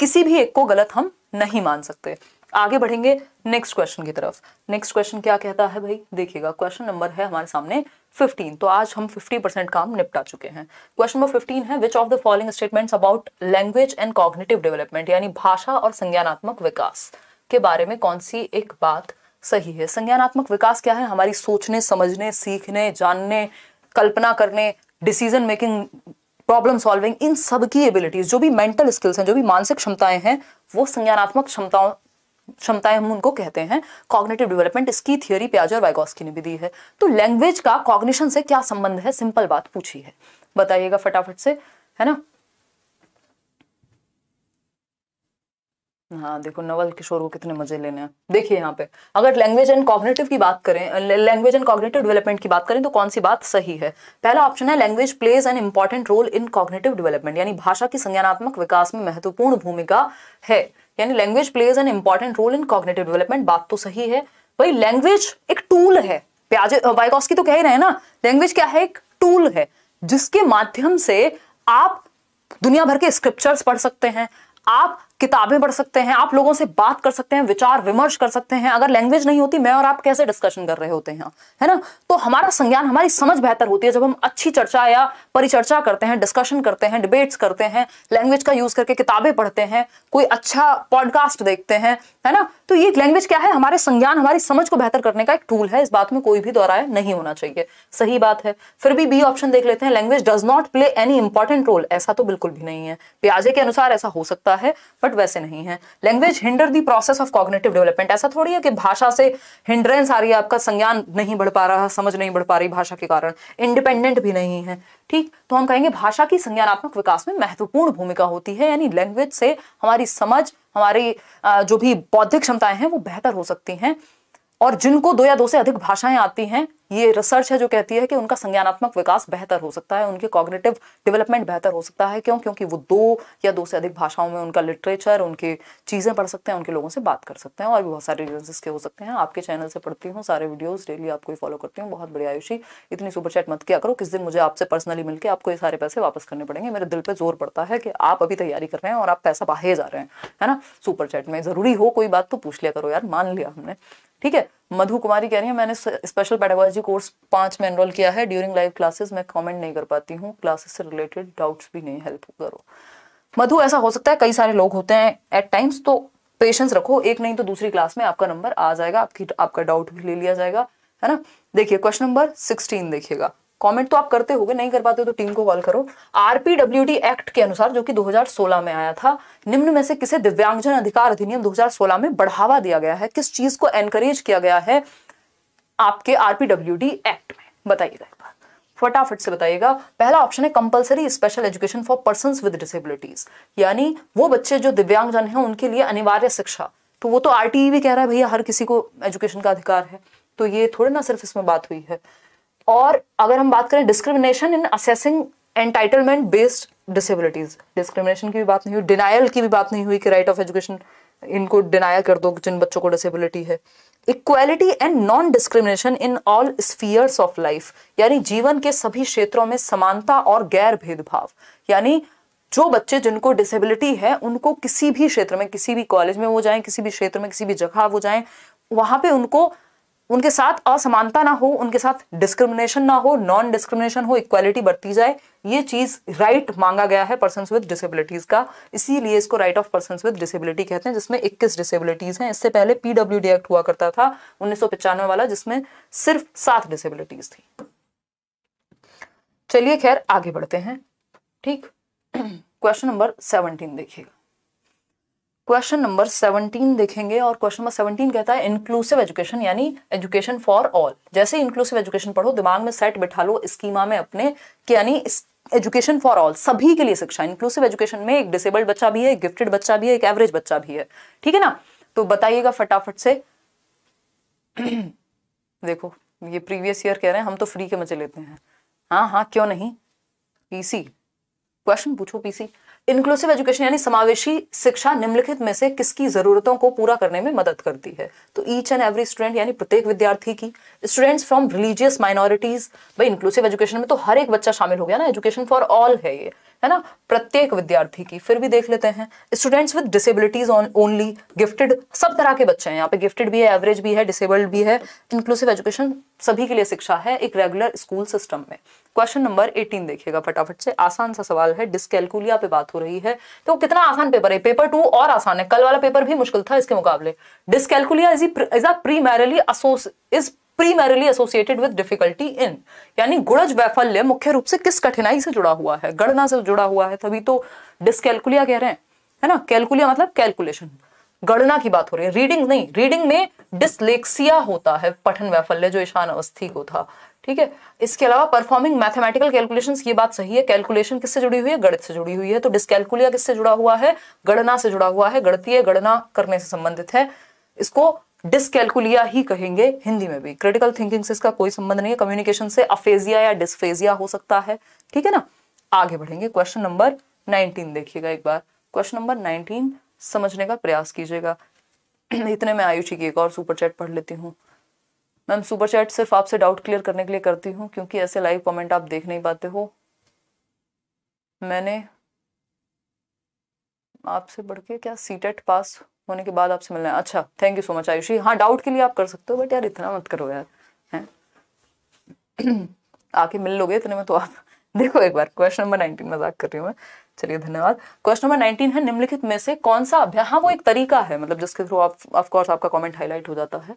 किसी भी एक को गलत हम नहीं मान सकते आगे बढ़ेंगे नेक्स्ट क्वेश्चन की तरफ नेक्स्ट क्वेश्चन क्या कहता है भाई देखिएगा क्वेश्चन नंबर है हमारे सामने 15 तो आज हम 50 परसेंट काम निपटा चुके हैं क्वेश्चन नंबर 15 है which of the following statements about language and cognitive development यानी भाषा और संज्ञानात्मक विकास के बारे में कौन सी एक बात सही है संज्ञानात्मक विकास क्या है हमारी सोचने समझने सीखने जानने कल्पना करने डिसीजन मेकिंग प्रॉब्लम सॉल्विंग इन सब की एबिलिटीज जो भी मेंटल स्किल्स हैं जो भी मानसिक क्षमताएं हैं वो संज्ञानात्मक क्षमताओं क्षमताएं हम उनको कहते हैं कॉग्नेटिव डेवलपमेंट इसकी थियोरी प्याज और वाइगोस्की ने भी दी है तो लैंग्वेज का कॉग्निशन से क्या संबंध है सिंपल बात पूछी है बताइएगा फटाफट से है ना हाँ देखो नवल किशोर को कितने मजे लेने हैं देखिए यहाँ पे अगर लैंग्वेज एंड कॉग्नेटिव की बात करें लैंग्वेज एंड कॉग्नेटिव डेवलपमेंट की बात करें तो कौन सी बात सही है पहला ऑप्शन है language plays an important role in cognitive development यानी भाषा की संज्ञानात्मक विकास में महत्वपूर्ण भूमिका है यानी language plays an important role in cognitive development बात तो सही है भाई लैंग्वेज एक टूल है प्याजे वाइकॉस्की तो कह ही रहे हैं ना लैंग्वेज क्या है एक टूल है जिसके माध्यम से आप दुनिया भर के स्क्रिप्चर्स पढ़ सकते हैं आप किताबें पढ़ सकते हैं आप लोगों से बात कर सकते हैं विचार विमर्श कर सकते हैं अगर लैंग्वेज नहीं होती मैं और आप कैसे डिस्कशन कर रहे होते हैं है ना तो हमारा संज्ञान हमारी समझ बेहतर होती है जब हम अच्छी चर्चा या परिचर्चा करते हैं डिस्कशन करते हैं डिबेट्स करते हैं लैंग्वेज का यूज करके किताबें पढ़ते हैं कोई अच्छा पॉडकास्ट देखते हैं है ना तो ये लैंग्वेज क्या है हमारे संज्ञान हमारी समझ को बेहतर करने का एक टूल है इस बात में कोई भी दोहराया नहीं होना चाहिए सही बात है फिर भी बी ऑप्शन देख लेते हैं language does not play any important role ऐसा तो बिल्कुल भी नहीं है प्याजे के अनुसार ऐसा हो सकता है बट बट वैसे नहीं है language hinder the process of cognitive development ऐसा थोड़ी है कि भाषा से हिंड्रेंस आ रही है आपका संज्ञान नहीं बढ़ पा रहा समझ नहीं बढ़ पा रही भाषा के कारण इंडिपेंडेंट भी नहीं है ठीक तो हम कहेंगे भाषा की संज्ञानात्मक विकास में महत्वपूर्ण भूमिका होती है यानी लैंग्वेज से हमारी समझ हमारी जो भी बौद्धिक क्षमताएं हैं वो बेहतर हो सकती हैं और जिनको दो या दो से अधिक भाषाएं आती हैं ये रिसर्च है जो कहती है कि उनका संज्ञानात्मक विकास बेहतर हो सकता है उनके कॉग्नेटिव डेवलपमेंट बेहतर हो सकता है क्यों क्योंकि वो दो या दो से अधिक भाषाओं में उनका लिटरेचर उनकी चीज़ें पढ़ सकते हैं उनके लोगों से बात कर सकते हैं और भी बहुत सारे रीजन इसके हो सकते हैं आपके चैनल से पढ़ती हूँ सारे वीडियोज़ डेली आपको फॉलो करती हूँ बहुत बड़ी आयुषी इतनी सुपर चैट मत किया करो किस दिन मुझे आपसे पर्सनली मिलकर आपको ये सारे पैसे वापस करने पड़ेंगे मेरे दिल पर जोर पड़ता है कि आप अभी तैयारी कर रहे हैं और आप पैसा बाहर जा रहे हैं है ना सुपर चैट में ज़रूरी हो कोई बात तो पूछ लिया करो यार मान लिया हमने ठीक है मधु कुमारी कह रही है मैंने स्पेशल पेडागोजी कोर्स पांच में एनरोल किया है ड्यूरिंग लाइव क्लासेस मैं कमेंट नहीं कर पाती हूँ क्लासेस से रिलेटेड डाउट्स भी नहीं हेल्प करो मधु ऐसा हो सकता है कई सारे लोग होते हैं एट टाइम्स तो पेशेंस रखो एक नहीं तो दूसरी क्लास में आपका नंबर आ जाएगा आपकी आपका डाउट भी ले लिया जाएगा है ना देखिए क्वेश्चन नंबर सिक्सटीन देखिएगा कमेंट तो आप करते होगे नहीं कर पाते हो तो टीम को कॉल करो आरपीडब्ल्यूडी एक्ट के अनुसार जो कि 2016 में आया था निम्न में से किसे दिव्यांगजन अधिकार अधिनियम 2016 में बढ़ावा दिया गया है किस चीज को एनकरेज किया गया है आपके आरपीडब्ल्यूडी एक्ट में बताइएगा एक बार फटाफट से बताइएगा पहला ऑप्शन है compulsory special education for person with disabilities यानी वो बच्चे जो दिव्यांगजन है उनके लिए अनिवार्य शिक्षा तो वो तो आर e कह रहा है भैया हर किसी को एजुकेशन का अधिकार है तो ये थोड़े ना सिर्फ इसमें बात हुई है और अगर हम बात करें discrimination in assessing entitlement based disabilities discrimination की भी बात नहीं हुई डिनाइल की भी बात नहीं हुई कि राइट ऑफ एजुकेशन इनको डिनाइल कर दो जिन बच्चों को डिसेबिलिटी है equality and non discrimination in all spheres of life यानी जीवन के सभी क्षेत्रों में समानता और गैर भेदभाव यानी जो बच्चे जिनको डिसेबिलिटी है उनको किसी भी क्षेत्र में किसी भी कॉलेज में वो जाएं किसी भी क्षेत्र में किसी भी जगह वो जाएं वहां पे उनको उनके साथ असमानता ना हो उनके साथ डिस्क्रिमिनेशन ना हो नॉन डिस्क्रिमिनेशन हो इक्वालिटी बरती जाए ये चीज राइट right मांगा गया है पर्सन विद डिसेबिलिटीज का इसीलिए इसको right of person with disability कहते हैं जिसमें 21 डिसेबिलिटीज हैं इससे पहले पीडब्ल्यू एक्ट हुआ करता था उन्नीस वाला जिसमें सिर्फ सात डिसेबिलिटीज थी चलिए खैर आगे बढ़ते हैं ठीक क्वेश्चन नंबर सेवनटीन देखिएगा क्वेश्चन नंबर सेवनटीन देखेंगे और क्वेश्चन नंबर सेवनटीन कहता है इंक्लूसिव एजुकेशन यानी एजुकेशन फॉर ऑल जैसे इंक्लूसिव एजुकेशन पढ़ो दिमाग में सेट बिठा लो स्कीमा में अपने कि यानी एजुकेशन फॉर ऑल सभी के लिए शिक्षा इंक्लूसिव एजुकेशन में एक डिसेबल्ड बच्चा भी है एक गिफ्टेड बच्चा भी है एक एवरेज बच्चा भी है ठीक है ना तो बताइएगा फटाफट से देखो ये प्रीवियस ईयर कह रहे हैं हम तो फ्री के मजे लेते हैं हाँ हाँ क्यों नहीं पीसी क्वेश्चन पूछो पीसी इंक्लूसिव एजुकेशन यानी समावेशी शिक्षा निम्नलिखित में से किसकी जरूरतों को पूरा करने में मदद करती है तो ईच एंड एवरी स्टूडेंट यानी प्रत्येक विद्यार्थी की स्टूडेंट्स फ्रॉम रिलीजियस माइनॉरिटीज भाई इंक्लूसिव एजुकेशन में तो हर एक बच्चा शामिल हो गया ना एजुकेशन फॉर ऑल है ये है ना प्रत्येक विद्यार्थी की फिर भी देख लेते हैं students with disabilities only gifted सब तरह के बच्चे हैं यहाँ पे गिफ्टेड भी है एवरेज भी है डिसेबल्ड भी है इंक्लूसिव एजुकेशन सभी के लिए शिक्षा है एक रेगुलर स्कूल सिस्टम में क्वेश्चन नंबर एटीन देखिएगा फटाफट से आसान सा सवाल है डिस्कैलकुलिया पे बात हो रही है तो कितना आसान पेपर है पेपर टू और आसान है कल वाला पेपर भी मुश्किल था इसके मुकाबले dyscalculia is is a primarily is primarily associated with difficulty in यानी गुड़ज वैफल्य मुख्य रूप से किस कठिनाई से जुड़ा हुआ है गणना से जुड़ा हुआ है तभी तो डिस्कैलकुलिया कह रहे हैं है ना कैलकुलिया मतलब कैलकुलेशन गणना की बात हो रही है रीडिंग नहीं रीडिंग में डिसलेक्सिया होता है पठन वैफल्य जो ईशान अवस्थी को था ठीक है इसके अलावा परफॉर्मिंग मैथमेटिकल कैलकुलेशन ये बात सही है कैलकुलेशन किससे जुड़ी हुई है गणित से जुड़ी हुई है तो डिस्कैलकुलिया किससे जुड़ा हुआ है गणना से जुड़ा हुआ है गणतीय गणना करने से संबंधित है इसको डिस्कैलकुलिया ही कहेंगे हिंदी में भी क्रिटिकल थिंकिंग से इसका कोई संबंध नहीं है कम्युनिकेशन से अफेजिया या डिस्फेजिया हो सकता है ठीक है ना आगे बढ़ेंगे क्वेश्चन नंबर नाइनटीन देखिएगा एक बार क्वेश्चन नंबर नाइनटीन समझने का प्रयास कीजिएगा इतने में आयुषी की एक और सुपर चैट पढ़ लेती हूँ मैम सुपर चैट सिर्फ आपसे डाउट क्लियर करने के लिए करती हूँ क्योंकि ऐसे लाइव कमेंट आप देख नहीं पाते हो मैंने आपसे बढ़ के क्या सी टेट पास होने के बाद आपसे मिलना है अच्छा thank you so much Ayushi हाँ डाउट के लिए आप कर सकते हो बट यार इतना मत करो यार है आके मिल लोगे इतने में तो आप देखो एक बार क्वेश्चन नंबर नाइनटीन मजाक कर रही हूँ मैं चलिए धन्यवाद क्वेश्चन नंबर नाइनटीन है निम्नलिखित में से कौन सा अभ्यास हाँ वो एक तरीका है मतलब जिसके थ्रू आप ऑफकोर्स आपका कॉमेंट हाईलाइट हो जाता है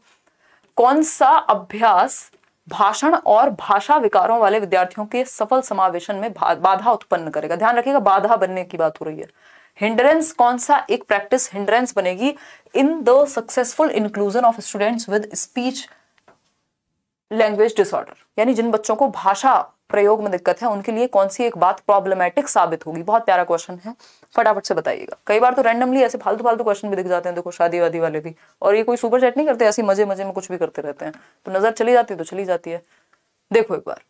कौन सा अभ्यास भाषण और भाषा विकारों वाले विद्यार्थियों के सफल समावेशन में बाधा उत्पन्न करेगा ध्यान रखिएगा बाधा बनने की बात हो रही है हिंड्रेंस कौन सा एक प्रैक्टिस हिंड्रेंस बनेगी in the successful inclusion of students with speech language disorder यानी जिन बच्चों को भाषा प्रयोग में दिक्कत है उनके लिए कौन सी एक बात प्रॉब्लमेटिक साबित होगी बहुत प्यारा क्वेश्चन है फटाफट से बताइएगा कई बार तो रैंडमली ऐसे फालतू फालतू क्वेश्चन भी दिख जाते हैं देखो शादी वादी वाले भी और ये कोई सुपर चैट नहीं करते ऐसे मजे मजे में कुछ भी करते रहते हैं तो नजर चली जाती है तो चली जाती है देखो एक बार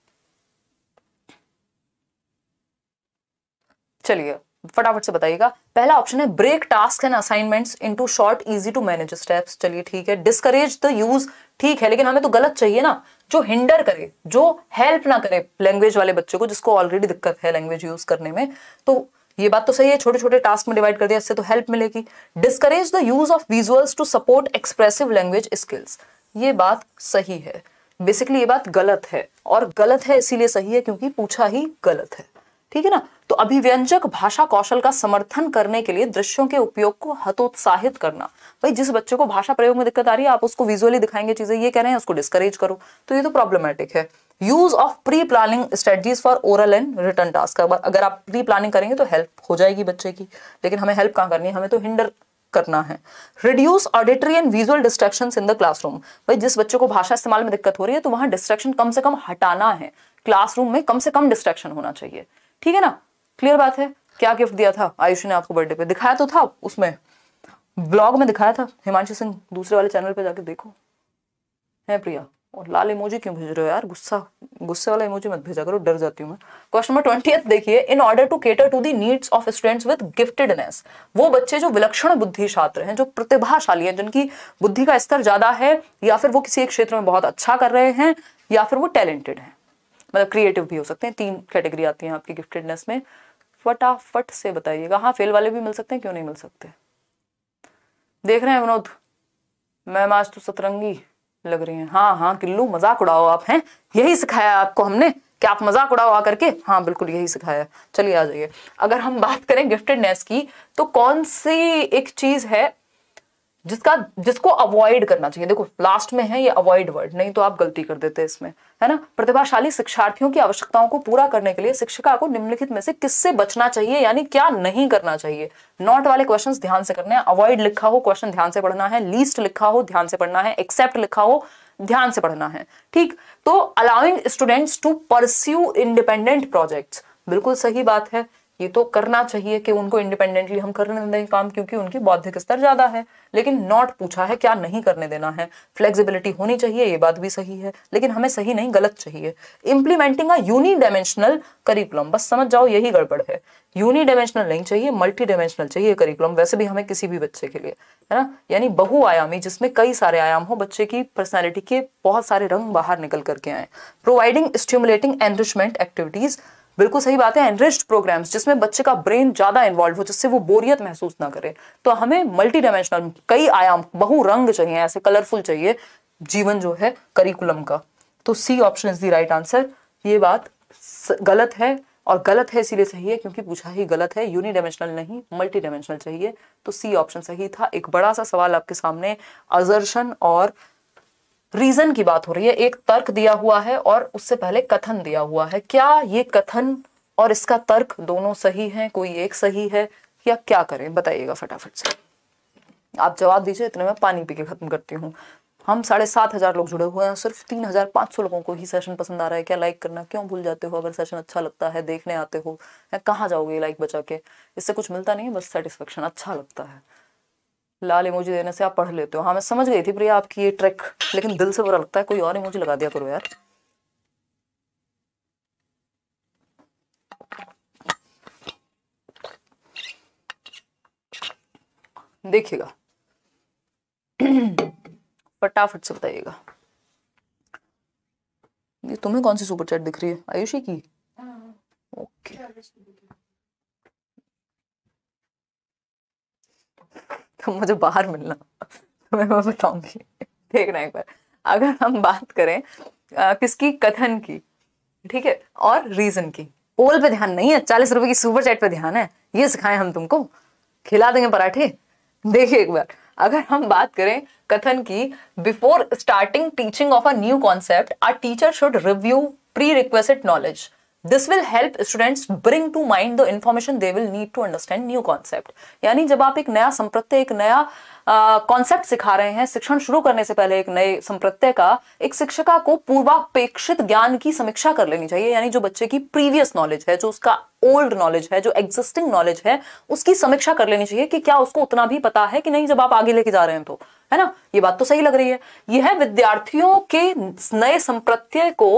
चलिए फटाफट से बताइएगा पहला ऑप्शन है break task and assignments into short easy to manage steps चलिए ठीक है डिस्करेज द यूज ठीक है लेकिन हमें तो गलत चाहिए ना जो हिंडर करे जो हेल्प ना करे लैंग्वेज वाले बच्चे को जिसको ऑलरेडी दिक्कत है लैंग्वेज यूज करने में तो ये बात तो सही है छोटे छोटे टास्क में डिवाइड कर दिया इससे तो हेल्प मिलेगी discourage the use of visuals to support expressive language skills ये बात सही है बेसिकली ये बात गलत है और गलत है इसीलिए सही है क्योंकि पूछा ही गलत है ठीक है ना तो अभिव्यंजक भाषा कौशल का समर्थन करने के लिए दृश्यों के उपयोग को हतोत्साहित करना भाई जिस बच्चे को भाषा प्रयोग में दिक्कत आ रही है आप उसको विजुअली दिखाएंगे चीजें ये कह रहे हैं उसको डिस्करेज करो तो ये तो प्रॉब्लमेटिक है use of pre planning strategies for oral and written task अगर आप प्री प्लानिंग करेंगे तो हेल्प हो जाएगी बच्चे की लेकिन हमें हेल्प कहाँ करनी है हमें तो हिंडर करना है reduce auditory and visual distraction in the classroom भाई जिस बच्चे को भाषा इस्तेमाल में दिक्कत हो रही है तो वहां डिस्ट्रेक्शन कम से कम हटाना है क्लासरूम में कम से कम डिस्ट्रेक्शन होना चाहिए ठीक है ना क्लियर बात है क्या गिफ्ट दिया था आयुषी ने आपको बर्थडे पे दिखाया तो था उसमें ब्लॉग में दिखाया था हिमांशु सिंह दूसरे वाले चैनल पे जाके देखो है प्रिया और लाल इमोजी क्यों भेज रहे हो यार गुस्सा गुस्से वाला इमोजी मत भेजा करो डर जाती हूँ मैं क्वेश्चन नंबर ट्वेंटी देखिए in order to cater to the needs of students with giftedness वो बच्चे जो विलक्षण बुद्धि छात्र हैं जो प्रतिभाशाली हैं जिनकी बुद्धि का स्तर ज्यादा है या फिर वो किसी एक क्षेत्र में बहुत अच्छा कर रहे हैं या फिर वो टैलेंटेड हैं मतलब क्रिएटिव भी हो सकते हैं तीन कैटेगरी आती हैं आपकी गिफ्टेडनेस में फटाफट से बताइएगा हाँ फेल वाले भी मिल सकते हैं क्यों नहीं मिल सकते देख रहे हैं विनोद मैम आज तो सतरंगी लग रही हैं हाँ हाँ किल्लू मजाक उड़ाओ आप हैं यही सिखाया आपको हमने कि आप मजाक उड़ाओ आ करके हाँ बिल्कुल यही सिखाया चलिए आ जाइए अगर हम बात करें गिफ्टेडनेस की तो कौन सी एक चीज़ है जिसका जिसको अवॉइड करना चाहिए देखो लास्ट में है ये अवॉइड वर्ड नहीं तो आप गलती कर देते इसमें है ना प्रतिभाशाली शिक्षार्थियों की आवश्यकताओं को पूरा करने के लिए शिक्षिका को निम्नलिखित में से किससे बचना चाहिए यानी क्या नहीं करना चाहिए नॉट वाले क्वेश्चंस ध्यान से करने हैं अवॉइड लिखा हो क्वेश्चन ध्यान से पढ़ना है लीस्ट लिखा हो ध्यान से पढ़ना है एक्सेप्ट लिखा हो ध्यान से पढ़ना है ठीक तो allowing students to pursue independent projects बिल्कुल सही बात है ये तो करना चाहिए कि उनको इंडिपेंडेंटली हम करने देंगे काम क्योंकि उनकी बौद्धिक स्तर ज्यादा है लेकिन नॉट पूछा है क्या नहीं करने देना है फ्लेक्सिबिलिटी होनी चाहिए ये बात भी सही है लेकिन हमें सही नहीं गलत चाहिए implementing a unidimensional curriculum बस समझ जाओ यही गड़बड़ है यूनी डायमेंशनल नहीं चाहिए मल्टी डायमेंशनल चाहिए करिकुलम वैसे भी हमें किसी भी बच्चे के लिए है ना यानी बहुआयामी जिसमें कई सारे आयाम हो बच्चे की पर्सनैलिटी के बहुत सारे रंग बाहर निकल करके आए प्रोवाइडिंग स्टिमुलेटिंग एनरिचमेंट एक्टिविटीज़ बिल्कुल सही बात है एनरिस्ट प्रोग्राम्स जिसमें बच्चे का ब्रेन ज्यादा इन्वॉल्व हो जिससे वो बोरियत महसूस ना करे तो हमें मल्टी डायमेंशनल कई आयाम रंग चाहिए ऐसे कलरफुल चाहिए जीवन जो है करिकुलम का तो C option is the right answer ये बात गलत है और गलत है इसीलिए सही है क्योंकि पूछा ही गलत है यूनि डायमेंशनल नहीं मल्टी डायमेंशनल चाहिए तो सी ऑप्शन सही था एक बड़ा सा सवाल आपके सामने अजर्शन और रीजन की बात हो रही है एक तर्क दिया हुआ है और उससे पहले कथन दिया हुआ है क्या ये कथन और इसका तर्क दोनों सही है कोई एक सही है या क्या करें बताइएगा फटाफट से आप जवाब दीजिए इतने में पानी पी के खत्म करती हूँ हम साढ़े सात हजार लोग जुड़े हुए हैं सिर्फ तीन हजार पांच सौ लोगों को ही सेशन पसंद आ रहा है क्या लाइक करना क्यों भूल जाते हो अगर सेशन अच्छा लगता है देखने आते हो या कहाँ जाओगे लाइक बचा के इससे कुछ मिलता नहीं है बस सेटिस्फेक्शन अच्छा लगता है लाल इमोजी देने से आप पढ़ लेते हो हाँ मैं समझ गई थी प्रिया आपकी ये ट्रिक लेकिन दिल से बुरा लगता है कोई और इमोजी लगा दिया करो यार देखिएगा फटाफट से बताइएगा ये तुम्हें कौन सी सुपर चैट दिख रही है आयुषी की ओके okay. तो मुझे बाहर मिलना तो मैं बताऊंगी देखना एक बार अगर हम बात करें आ, किसकी कथन की ठीक है और रीजन की पोल पे ध्यान नहीं है चालीस रुपए की सुपर चैट पे ध्यान है ये सिखाएं हम तुमको खिला देंगे पराठे देखिए एक बार अगर हम बात करें कथन की before starting teaching of a new concept a teacher should review prerequisite knowledge this will help students bring to mind the information they will need to understand new concept यानी जब आप एक नया संप्रत्यय एक नया कॉन्सेप्ट सिखा रहे हैं शिक्षण शुरू करने से पहले एक नए संप्रत्यय का एक शिक्षिका को पूर्वापेक्षित ज्ञान की समीक्षा कर लेनी चाहिए यानी जो बच्चे की प्रीवियस नॉलेज है जो उसका ओल्ड नॉलेज है जो एग्जिस्टिंग नॉलेज है उसकी समीक्षा कर लेनी चाहिए कि क्या उसको उतना भी पता है कि नहीं जब आप आगे लेके जा रहे हैं तो है ना ये बात तो सही लग रही है यह है विद्यार्थियों के नए संप्रत्यय को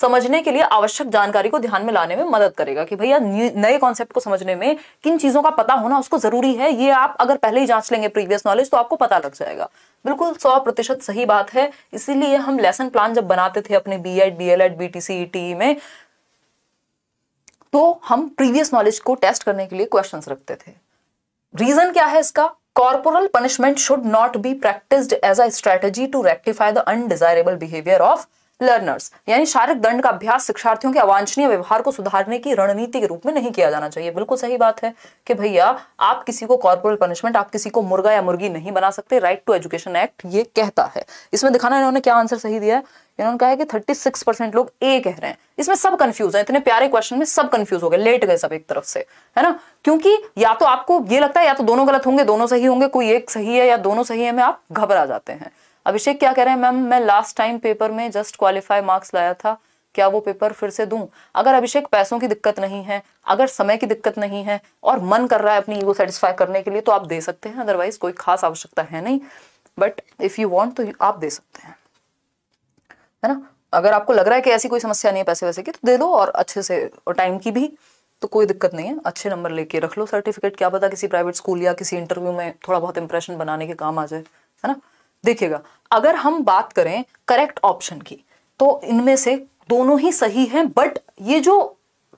समझने के लिए आवश्यक जानकारी को ध्यान में लाने में मदद करेगा कि भैया नए कॉन्सेप्ट को समझने में किन चीजों का पता होना उसको जरूरी है ये आप अगर पहले ही जांच लेंगे प्रीवियस नॉलेज तो आपको पता लग जाएगा बिल्कुल सौ प्रतिशत सही बात है इसीलिए हम लेसन प्लान जब बनाते थे अपने B Ed B El Ed B T C T में तो हम प्रीवियस नॉलेज को टेस्ट करने के लिए क्वेश्चंस रखते थे रीजन क्या है इसका Corporal punishment should not be practiced as a strategy to rectify the undesirable behavior of learners यानी शारीरिक दंड का अभ्यास शिक्षार्थियों के अवांछनीय व्यवहार को सुधारने की रणनीति के रूप में नहीं किया जाना चाहिए बिल्कुल सही बात है कि भैया आप किसी को कॉर्पोरल पनिशमेंट आप किसी को मुर्गा या मुर्गी नहीं बना सकते राइट टू एजुकेशन एक्ट ये कहता है इसमें दिखाना इन्होंने क्या आंसर सही दिया है इन्होंने कहा है कि 36 परसेंट लोग ए कह रहे हैं इसमें सब कंफ्यूज है इतने प्यारे क्वेश्चन में सब कंफ्यूज हो गए लेट गए सब एक तरफ से है ना क्योंकि या तो आपको ये लगता है या तो दोनों गलत होंगे दोनों सही होंगे कोई एक सही है या दोनों सही है में आप घबरा जाते हैं अभिषेक क्या कह रहे हैं मैम मैं लास्ट टाइम पेपर में जस्ट क्वालिफाई मार्क्स लाया था क्या वो पेपर फिर से दूं अगर अभिषेक पैसों की दिक्कत नहीं है अगर समय की दिक्कत नहीं है और मन कर रहा है अपनी ईगो सेटिस्फाई करने के लिए तो आप दे सकते हैं अदरवाइज कोई खास आवश्यकता है नहीं बट इफ़ यू वॉन्ट तो आप दे सकते हैं है ना अगर आपको लग रहा है कि ऐसी कोई समस्या नहीं है पैसे वैसे की तो दे दो और अच्छे से और टाइम की भी तो कोई दिक्कत नहीं है अच्छे नंबर लेके रख लो सर्टिफिकेट क्या पता किसी प्राइवेट स्कूल या किसी इंटरव्यू में थोड़ा बहुत इंप्रेशन बनाने के काम आ जाए है ना देखिएगा अगर हम बात करें करेक्ट ऑप्शन की तो इनमें से दोनों ही सही हैं बट ये जो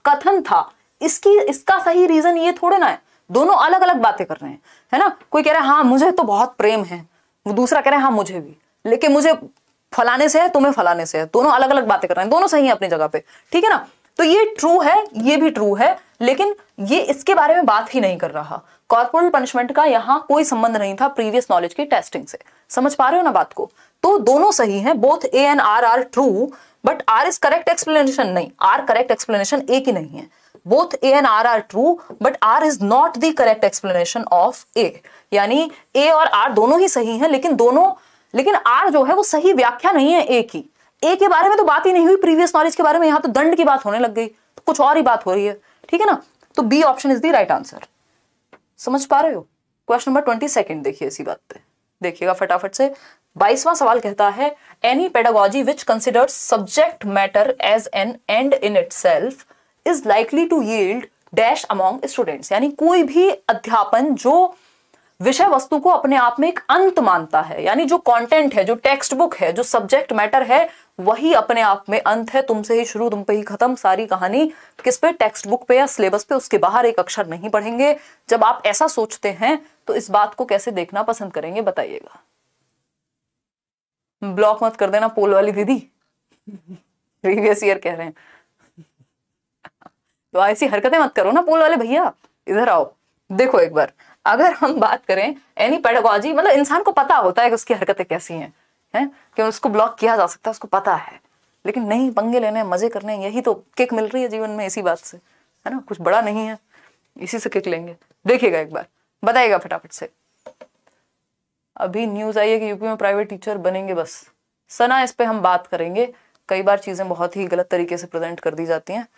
कथन था इसकी इसका सही रीजन ये थोड़े ना है दोनों अलग अलग बातें कर रहे हैं है ना कोई कह रहा है हाँ मुझे तो बहुत प्रेम है दूसरा कह रहा है हाँ मुझे भी लेकिन मुझे फलाने से है तुम्हें फलाने से है दोनों अलग अलग बातें कर रहे हैं दोनों सही है अपनी जगह पे ठीक है ना तो ये ट्रू है ये भी ट्रू है लेकिन ये इसके बारे में बात ही नहीं कर रहा कॉर्पोरल पनिशमेंट का यहाँ कोई संबंध नहीं था प्रीवियस नॉलेज की टेस्टिंग से समझ पा रहे हो ना बात को तो दोनों सही हैं both A and R are true but R is correct explanation नहीं आर करेक्ट एक्सप्लेनेशन एक ही नहीं है both A and R are true but R is not the correct explanation of A यानी ए और आर दोनों ही सही हैं लेकिन दोनों लेकिन आर जो है वो सही व्याख्या नहीं है ए की ए के बारे में तो बात ही नहीं हुई प्रीवियस नॉलेज के बारे में यहां तो दंड की बात होने लग गई तो कुछ और ही बात हो रही है ठीक है ना तो B option is the right answer समझ पा रहे हो क्वेश्चन नंबर ट्वेंटी सेकेंड देखिए इसी बात पे देखिएगा फटाफट से बाईसवां सवाल कहता है any pedagogy which consider subject matter as an end in itself is likely to yield dash among students यानी कोई भी अध्यापन जो विषय वस्तु को अपने आप में एक अंत मानता है यानी जो कंटेंट है जो टेक्स्ट बुक है जो सब्जेक्ट मैटर है वही अपने आप में अंत है तुमसे ही शुरू तुम पे ही खत्म सारी कहानी किस पे टेक्स्ट बुक पे या सिलेबस पे उसके बाहर एक अक्षर नहीं पढ़ेंगे जब आप ऐसा सोचते हैं तो इस बात को कैसे देखना पसंद करेंगे बताइएगा ब्लॉक मत कर देना पोल वाली दीदी प्रीवियस ईयर कह रहे हैं तो ऐसी हरकतें मत करो ना पोल वाले भैया इधर आओ देखो एक बार अगर हम बात करें एनी पेडागोजी मतलब इंसान को पता होता है कि उसकी हरकतें कैसी हैं है कि उसको ब्लॉक किया जा सकता है उसको पता है लेकिन नहीं पंगे लेने मजे करने यही तो केक मिल रही है जीवन में इसी बात से है ना कुछ बड़ा नहीं है इसी से केक लेंगे देखिएगा एक बार बताइएगा फटाफट से अभी न्यूज आई है कि यूपी में प्राइवेट टीचर बनेंगे बस सना इस पर हम बात करेंगे कई बार चीजें बहुत ही गलत तरीके से प्रेजेंट कर दी जाती हैं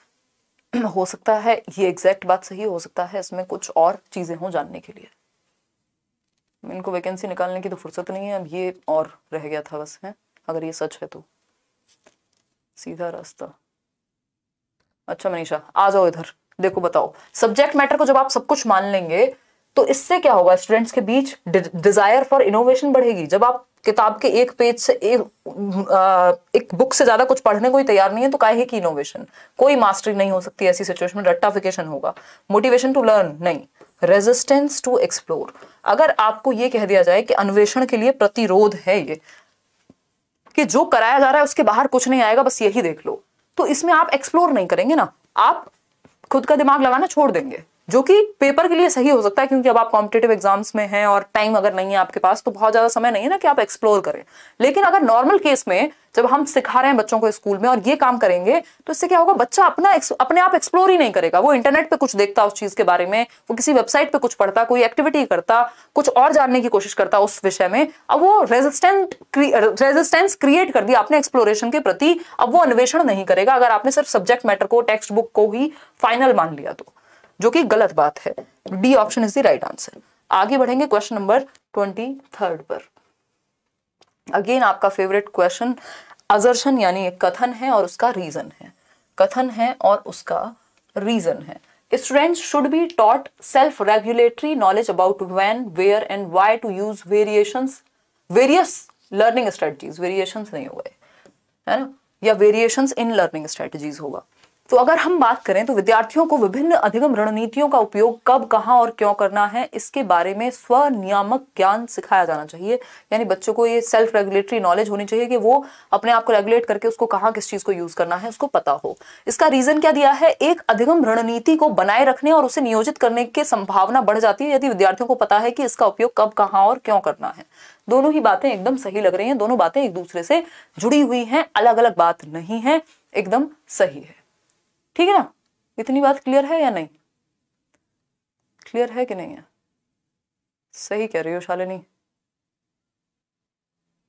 हो सकता है ये एग्जैक्ट बात सही हो सकता है इसमें कुछ और चीजें हों जानने के लिए इनको वैकेंसी निकालने की तो फुर्सत नहीं है अब ये और रह गया था बस है अगर ये सच है तो सीधा रास्ता अच्छा मनीषा आ जाओ इधर देखो बताओ सब्जेक्ट मैटर को जब आप सब कुछ मान लेंगे तो इससे क्या होगा स्टूडेंट्स के बीच डिजायर फॉर इनोवेशन बढ़ेगी जब आप किताब के एक पेज से एक आ, एक बुक से ज्यादा कुछ पढ़ने को ही तैयार नहीं है तो काहे की इनोवेशन कोई मास्टरी नहीं हो सकती ऐसी सिचुएशन में रट्टाफिकेशन होगा मोटिवेशन टू लर्न नहीं रेजिस्टेंस टू एक्सप्लोर अगर आपको यह कह दिया जाए कि अन्वेषण के लिए प्रतिरोध है ये कि जो कराया जा रहा है उसके बाहर कुछ नहीं आएगा बस यही देख लो तो इसमें आप एक्सप्लोर नहीं करेंगे ना आप खुद का दिमाग लगाना छोड़ देंगे जो कि पेपर के लिए सही हो सकता है क्योंकि अब आप कॉम्पिटेटिव एग्जाम्स में हैं और टाइम अगर नहीं है आपके पास तो बहुत ज़्यादा समय नहीं है ना कि आप एक्सप्लोर करें लेकिन अगर नॉर्मल केस में जब हम सिखा रहे हैं बच्चों को स्कूल में और ये काम करेंगे तो इससे क्या होगा बच्चा अपना अपने आप एक्सप्लोर ही नहीं करेगा वो इंटरनेट पर कुछ देखता उस चीज़ के बारे में वो किसी वेबसाइट पर कुछ पढ़ता कोई एक्टिविटी करता कुछ और जानने की कोशिश करता उस विषय में अब वो रेजिस्टेंट रेजिस्टेंस क्रिएट कर दिया अपने एक्सप्लोरेशन के प्रति अब वो अन्वेषण नहीं करेगा अगर आपने सिर्फ सब्जेक्ट मैटर को टेक्स्ट बुक को ही फाइनल मान लिया तो जो कि गलत बात है D option is the right answer आगे बढ़ेंगे क्वेश्चन नंबर ट्वेंटी थर्ड पर अगेन आपका फेवरेट क्वेश्चन अजर्शन यानी कथन है और उसका रीजन है कथन है और उसका रीजन है student should be taught self regulatory knowledge about when where and why to use variation various learning strategies variation नहीं हो गए है ना या वेरिएशन इन लर्निंग स्ट्रेटजीज होगा तो अगर हम बात करें तो विद्यार्थियों को विभिन्न अधिगम रणनीतियों का उपयोग कब कहाँ और क्यों करना है इसके बारे में स्वनियामक ज्ञान सिखाया जाना चाहिए यानी बच्चों को ये सेल्फ रेगुलेटरी नॉलेज होनी चाहिए कि वो अपने आप को रेगुलेट करके उसको कहाँ किस चीज़ को यूज करना है उसको पता हो इसका रीजन क्या दिया है एक अधिगम रणनीति को बनाए रखने और उसे नियोजित करने की संभावना बढ़ जाती है यदि विद्यार्थियों को पता है कि इसका उपयोग कब कहाँ और क्यों करना है दोनों ही बातें एकदम सही लग रही हैं दोनों बातें एक दूसरे से जुड़ी हुई हैं अलग अलग बात नहीं है एकदम सही है ठीक है ना इतनी बात क्लियर है या नहीं क्लियर है कि नहीं है सही कह रही हो शालिनी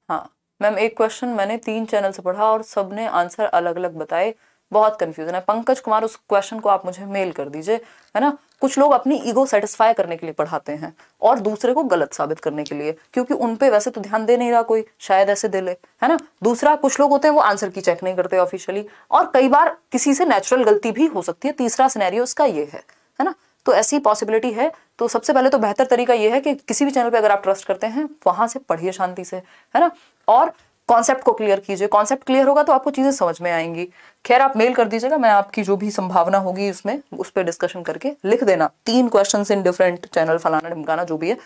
हाँ मैम एक क्वेश्चन मैंने तीन चैनल से पढ़ा और सबने आंसर अलग अलग बताए बहुत कंफ्यूजन है पंकज कुमार उस क्वेश्चन को आप मुझे मेल कर दीजिए है ना कुछ लोग अपनी ईगो सेटिस्फाई करने के लिए पढ़ाते हैं और दूसरे को गलत साबित करने के लिए क्योंकि उन पे वैसे तो ध्यान दे नहीं रहा कोई शायद ऐसे दे ले है ना दूसरा कुछ लोग होते हैं वो आंसर की चेक नहीं करते ऑफिशियली और कई बार किसी से नेचुरल गलती भी हो सकती है तीसरा सिनेरियो इसका ये है है ना तो ऐसी पॉसिबिलिटी है तो सबसे पहले तो बेहतर तरीका यह है कि किसी भी चैनल पर अगर आप ट्रस्ट करते हैं वहां से पढ़िए शांति से है ना और कॉन्सेप्ट को क्लियर कीजिए कॉन्सेप्ट क्लियर होगा तो आपको चीज़ें समझ में आएंगी खैर आप मेल कर दीजिएगा मैं आपकी जो भी संभावना होगी उसमें उस पर डिस्कशन करके लिख देना तीन क्वेश्चन इन डिफरेंट चैनल फलाना ढिमकाना जो भी है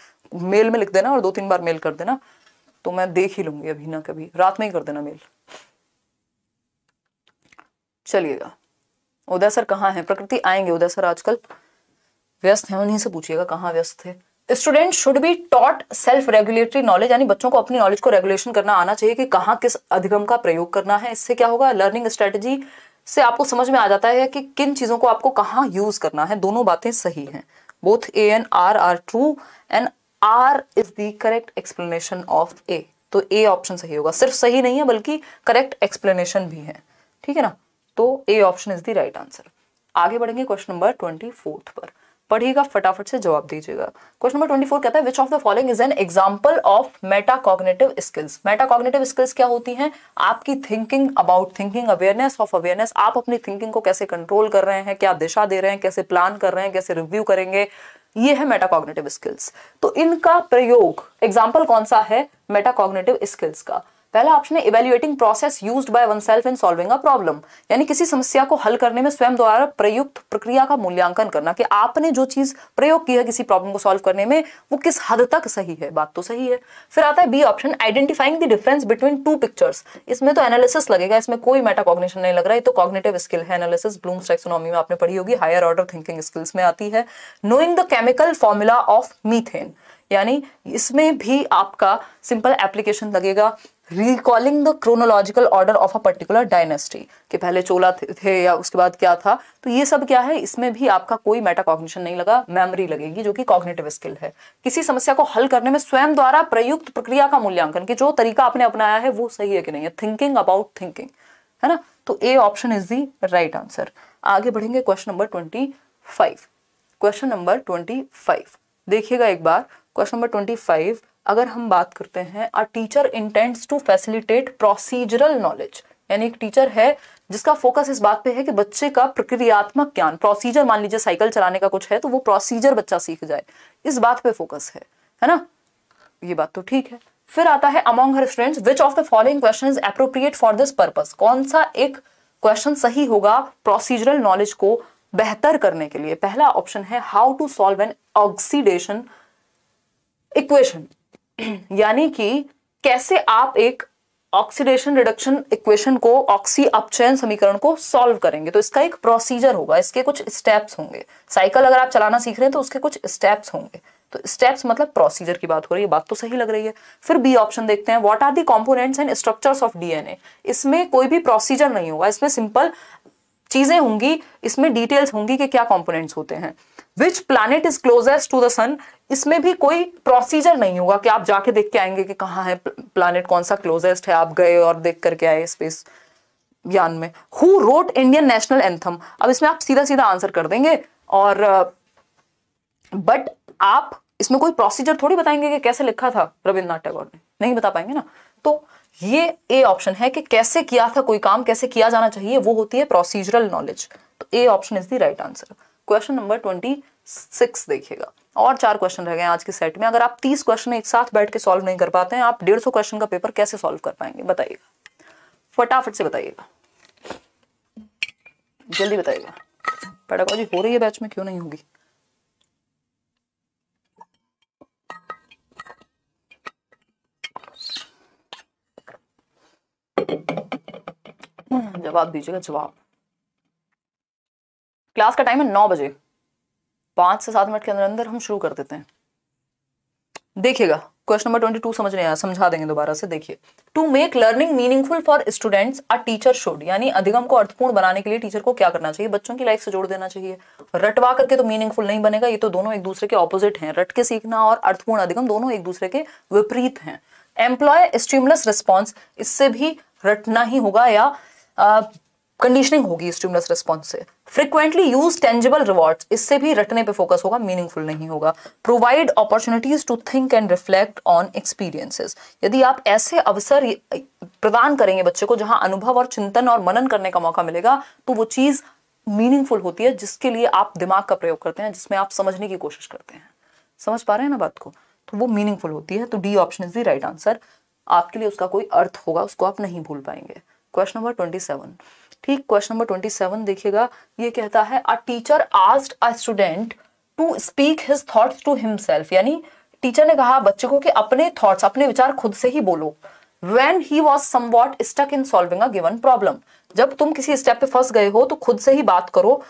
मेल में लिख देना और दो तीन बार मेल कर देना तो मैं देख ही लूंगी अभी ना कभी रात में ही कर देना मेल चलिएगा उदय सर कहाँ है प्रकृति आएंगे उदय सर आजकल व्यस्त है उन्हीं से पूछिएगा कहाँ व्यस्त है student should be taught self regulatory knowledge यानी बच्चों को अपनी नॉलेज को रेगुलेशन करना आना चाहिए कि कहाँ किस अधिगम का प्रयोग करना है इससे क्या होगा लर्निंग स्ट्रेटेजी से आपको समझ में आ जाता है कि किन चीज़ों को आपको कहाँ यूज करना है दोनों बातें सही हैं both A and R are true and R is the correct explanation of A तो ए ऑप्शन सही होगा सिर्फ सही नहीं है बल्कि करेक्ट एक्सप्लेनेशन भी है ठीक है ना तो A option is the right answer आगे बढ़ेंगे क्वेश्चन नंबर ट्वेंटी फोर्थ पर पढ़िएगा फटाफट से जवाब दीजिएगा क्वेश्चन नंबर ट्वेंटी फोर कहता है which of the following is an example of metacognitive skills metacognitive skills क्या होती हैं आपकी thinking about thinking awareness of awareness आप अपनी थिंकिंग को कैसे कंट्रोल कर रहे हैं क्या दिशा दे रहे हैं कैसे प्लान कर रहे हैं कैसे रिव्यू करेंगे ये है मेटाकॉग्नेटिव स्किल्स तो इनका प्रयोग एग्जाम्पल कौन सा है मेटाकॉग्नेटिव स्किल्स का पहला ऑप्शन है evaluating process use by oneself in solving a problem यानी किसी समस्या को हल करने में स्वयं द्वारा प्रयुक्त प्रक्रिया का मूल्यांकन करना कि आपने जो चीज प्रयोग की है किसी प्रॉब्लम को सॉल्व करने में वो किस हद तक सही है बात तो सही है फिर आता है B option identifying the difference between two pictures इसमें तो एनालिसिस लगेगा इसमें कोई मेटाकॉग्निशन नहीं लग रहा तो है तो कॉग्नेटिव स्किल है एनालिसिस ब्लूम स्ट्रेक्सोनॉमी में आपने पढ़ी होगी हायर ऑर्डर थिंकिंग स्किल्स में आती है knowing the chemical formula of methane यानी इसमें भी आपका सिंपल एप्लीकेशन लगेगा recalling the chronological order of a particular dynasty कि पहले चोला थे या उसके बाद क्या था तो ये सब क्या है इसमें भी आपका कोई मेटाकॉग्निशन नहीं लगा मेमोरी लगेगी जो कि कॉग्निटिव स्किल है किसी समस्या को हल करने में स्वयं द्वारा प्रयुक्त प्रक्रिया का मूल्यांकन कि जो तरीका आपने अपनाया है वो सही है कि नहीं है थिंकिंग अबाउट थिंकिंग है ना तो A option is the right answer आगे बढ़ेंगे question number twenty five question number twenty five देखिएगा एक बार क्वेश्चन नंबर ट्वेंटी फाइव अगर हम बात करते हैं a teacher intends to facilitate procedural knowledge यानी एक टीचर है जिसका फोकस इस बात पे है कि बच्चे का प्रक्रियात्मक ज्ञान प्रोसीजर मान लीजिए साइकिल चलाने का कुछ है तो वो प्रोसीजर बच्चा सीख जाए इस बात पे फोकस है है ना ये बात तो ठीक है फिर आता है among her students which of the following question is appropriate for this purpose कौन सा एक क्वेश्चन सही होगा प्रोसीजरल नॉलेज को बेहतर करने के लिए पहला ऑप्शन है how to solve an oxidation equation यानी कि कैसे आप एक ऑक्सीडेशन रिडक्शन इक्वेशन को ऑक्सी अपचयन समीकरण को सॉल्व करेंगे तो इसका एक प्रोसीजर होगा इसके कुछ स्टेप्स होंगे साइकिल अगर आप चलाना सीख रहे हैं तो उसके कुछ स्टेप्स होंगे तो स्टेप्स मतलब प्रोसीजर की बात हो रही है बात तो सही लग रही है फिर बी ऑप्शन देखते हैं what are the components and structures of DNA इसमें कोई भी प्रोसीजर नहीं होगा इसमें सिंपल चीजें होंगी इसमें डिटेल्स होंगी कि क्या कंपोनेंट्स होते हैं which planet is closest to the sun इसमें भी कोई प्रोसीजर नहीं होगा कि आप जाके देख के आएंगे कि कहाँ है प्लानिट कौन सा क्लोजेस्ट है आप गए और देख करके आए स्पेस यान में who wrote Indian national anthem अब इसमें आप सीधा सीधा आंसर कर देंगे और बट आप इसमें कोई प्रोसीजर थोड़ी बताएंगे कि कैसे लिखा था रविन्द्रनाथ टैगोर ने नहीं बता पाएंगे ना तो ये ए ऑप्शन है कि कैसे किया था कोई काम कैसे किया जाना चाहिए वो होती है प्रोसीजरल नॉलेज तो A option is the right answer question number twenty six देखिएगा और चार क्वेश्चन रह गए आज के सेट में अगर आप तीस क्वेश्चन एक साथ बैठ के सॉल्व नहीं कर पाते हैं आप डेढ़ सौ क्वेश्चन का पेपर कैसे सॉल्व कर पाएंगे बताइएगा फटाफट से बताइएगा जल्दी बताइएगा पेडागोजी हो रही है बैच में क्यों नहीं होगी जवाब दीजिएगा जवाब क्लास का टाइम है नौ बजे पांच से सात मिनट के अंदर अंदर हम शुरू कर देते हैं देखिएगा क्वेश्चन नंबर ट्वेंटी टू समझ नहीं समझा देंगे दोबारा से देखिए to make learning meaningful for students a teacher should यानी अधिगम को अर्थपूर्ण बनाने के लिए टीचर को क्या करना चाहिए बच्चों की लाइफ से जोड़ देना चाहिए रटवा करके तो मीनिंगफुल नहीं बनेगा ये तो दोनों एक दूसरे के ऑपोजिट हैं रट के सीखना और अर्थपूर्ण अधिगम दोनों एक दूसरे के विपरीत हैं एम्प्लॉय स्ट्रीमलेस रिस्पॉन्स इससे भी रटना ही होगा या कंडीशनिंग होगी स्टिमुलस रिस्पॉन्स से फ्रिक्वेंटली यूज टेंजिबल रिवॉर्ड्स इससे भी रटने पे फोकस होगा मीनिंगफुल नहीं होगा provide opportunities to think and reflect on experiences यदि आप ऐसे अवसर प्रदान करेंगे बच्चे को जहां अनुभव और चिंतन और मनन करने का मौका मिलेगा तो वो चीज मीनिंगफुल होती है जिसके लिए आप दिमाग का प्रयोग करते हैं जिसमें आप समझने की कोशिश करते हैं समझ पा रहे हैं ना बात को तो वो मीनिंगफुल होती है तो D option is the right answer आपके लिए उसका कोई अर्थ होगा उसको आप नहीं भूल पाएंगे क्वेश्चन नंबर ट्वेंटी सेवन ठीक क्वेश्चन नंबर ट्वेंटी सेवन देखिएगा ये कहता है a teacher asked a student to speak his thoughts to himself यानी टीचर ने कहा बच्चे को कि अपने थॉट्स अपने विचार खुद से ही बोलो when he was somewhat stuck in solving a given problem जब तुम किसी स्टेप पे फंस गए हो तो खुद से ही बात करो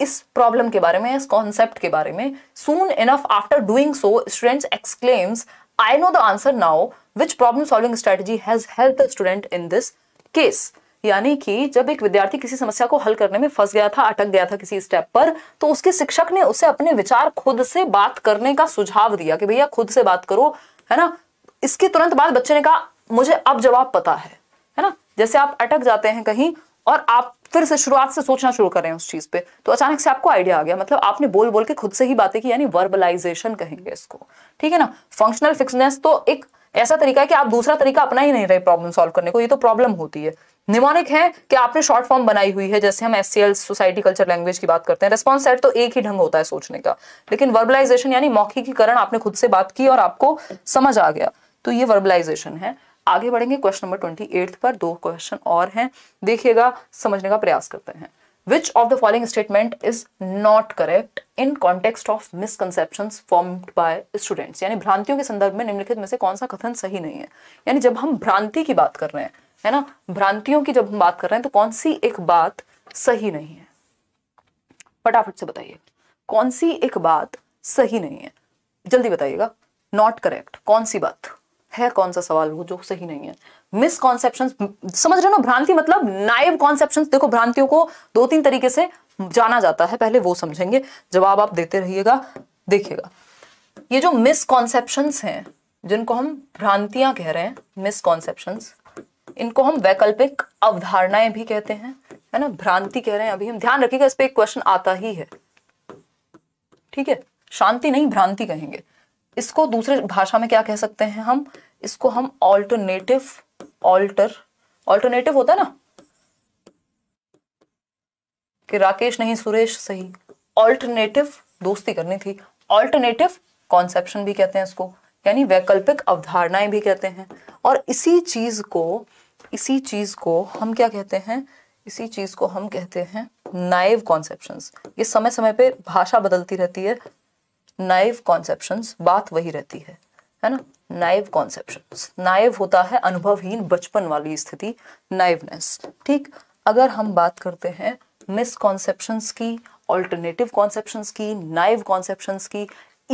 इस प्रॉब्लम के बारे में इस कॉन्सेप्ट के बारे में soon enough after doing so students exclaims I know the answer now which problem solving strategy has help the student in this case यानी कि जब एक विद्यार्थी किसी समस्या को हल करने में फंस गया था अटक गया था किसी स्टेप पर तो उसके शिक्षक ने उसे अपने विचार खुद से बात करने का सुझाव दिया कि भैया खुद से बात करो है ना इसके तुरंत बाद बच्चे ने कहा मुझे अब जवाब पता है है ना जैसे आप अटक जाते हैं कहीं और आप फिर से शुरुआत से सोचना शुरू कर रहे हैं उस चीज पे तो अचानक से आपको आइडिया आ गया मतलब आपने बोल बोल के खुद से ही बातें की यानी वर्बलाइजेशन कहेंगे इसको ठीक है ना फंक्शनल फिक्सनेस तो एक ऐसा तरीका है कि आप दूसरा तरीका अपना ही नहीं रहे प्रॉब्लम सॉल्व करने को ये तो प्रॉब्लम होती है निमोनिक है कि आपने शॉर्ट फॉर्म बनाई हुई है जैसे हम एस सोसाइटी कल्चर लैंग्वेज की बात करते हैं रेस्पॉन्स सेट तो एक ही ढंग होता है सोचने का लेकिन वर्बलाइजेशन यानी मौखिकीकरण आपने खुद से बात की और आपको समझ आ गया तो ये वर्बलाइजेशन है आगे बढ़ेंगे क्वेश्चन नंबर ट्वेंटी पर दो क्वेश्चन और हैं देखिएगा समझने का प्रयास करते हैं Which of the following statement is not correct in context of misconceptions formed by students? यानी भ्रांतियों के संदर्भ में निम्नलिखित में से कौन सा कथन सही नहीं है यानी जब हम भ्रांति की बात कर रहे हैं है ना भ्रांतियों की जब हम बात कर रहे हैं तो कौन सी एक बात सही नहीं है फटाफट से बताइए कौन सी एक बात सही नहीं है जल्दी बताइएगा नॉट करेक्ट कौन सी बात है कौन सा सवाल वो जो सही नहीं है मिसकॉन्सेप्शन समझ रहे हो ना भ्रांति मतलब नाइव कॉन्सेप्शन देखो भ्रांतियों को दो तीन तरीके से जाना जाता है पहले वो समझेंगे जवाब आप देते रहिएगा देखिएगा ये जो मिसकॉन्सेप्शन हैं जिनको हम भ्रांतियां कह रहे हैं मिसकॉन्सेप्शन इनको हम वैकल्पिक अवधारणाएं भी कहते हैं है ना भ्रांति कह रहे हैं अभी हम ध्यान रखिएगा इस पर एक क्वेश्चन आता ही है ठीक है शांति नहीं भ्रांति कहेंगे इसको दूसरे भाषा में क्या कह सकते हैं हम इसको हम ऑल्टरनेटिव ऑल्टर ऑल्टरनेटिव होता ना कि राकेश नहीं सुरेश सही ऑल्टरनेटिव दोस्ती करनी थी ऑल्टरनेटिव कॉन्सेप्शन भी कहते हैं इसको यानी वैकल्पिक अवधारणाएं भी कहते हैं और इसी चीज को इसी चीज को हम क्या कहते हैं इसी चीज को हम कहते हैं नाइव कॉन्सेप्शन ये समय समय पे भाषा बदलती रहती है नाइव कॉन्सेप्शन बात वही रहती है है ना नाइव कॉन्सेप्शन नाइव होता है अनुभवहीन बचपन वाली स्थिति नाइवनेस ठीक अगर हम बात करते हैं मिसकॉन्सेप्शन की ऑल्टरनेटिव कॉन्सेप्शन की नाइव कॉन्सेप्शन की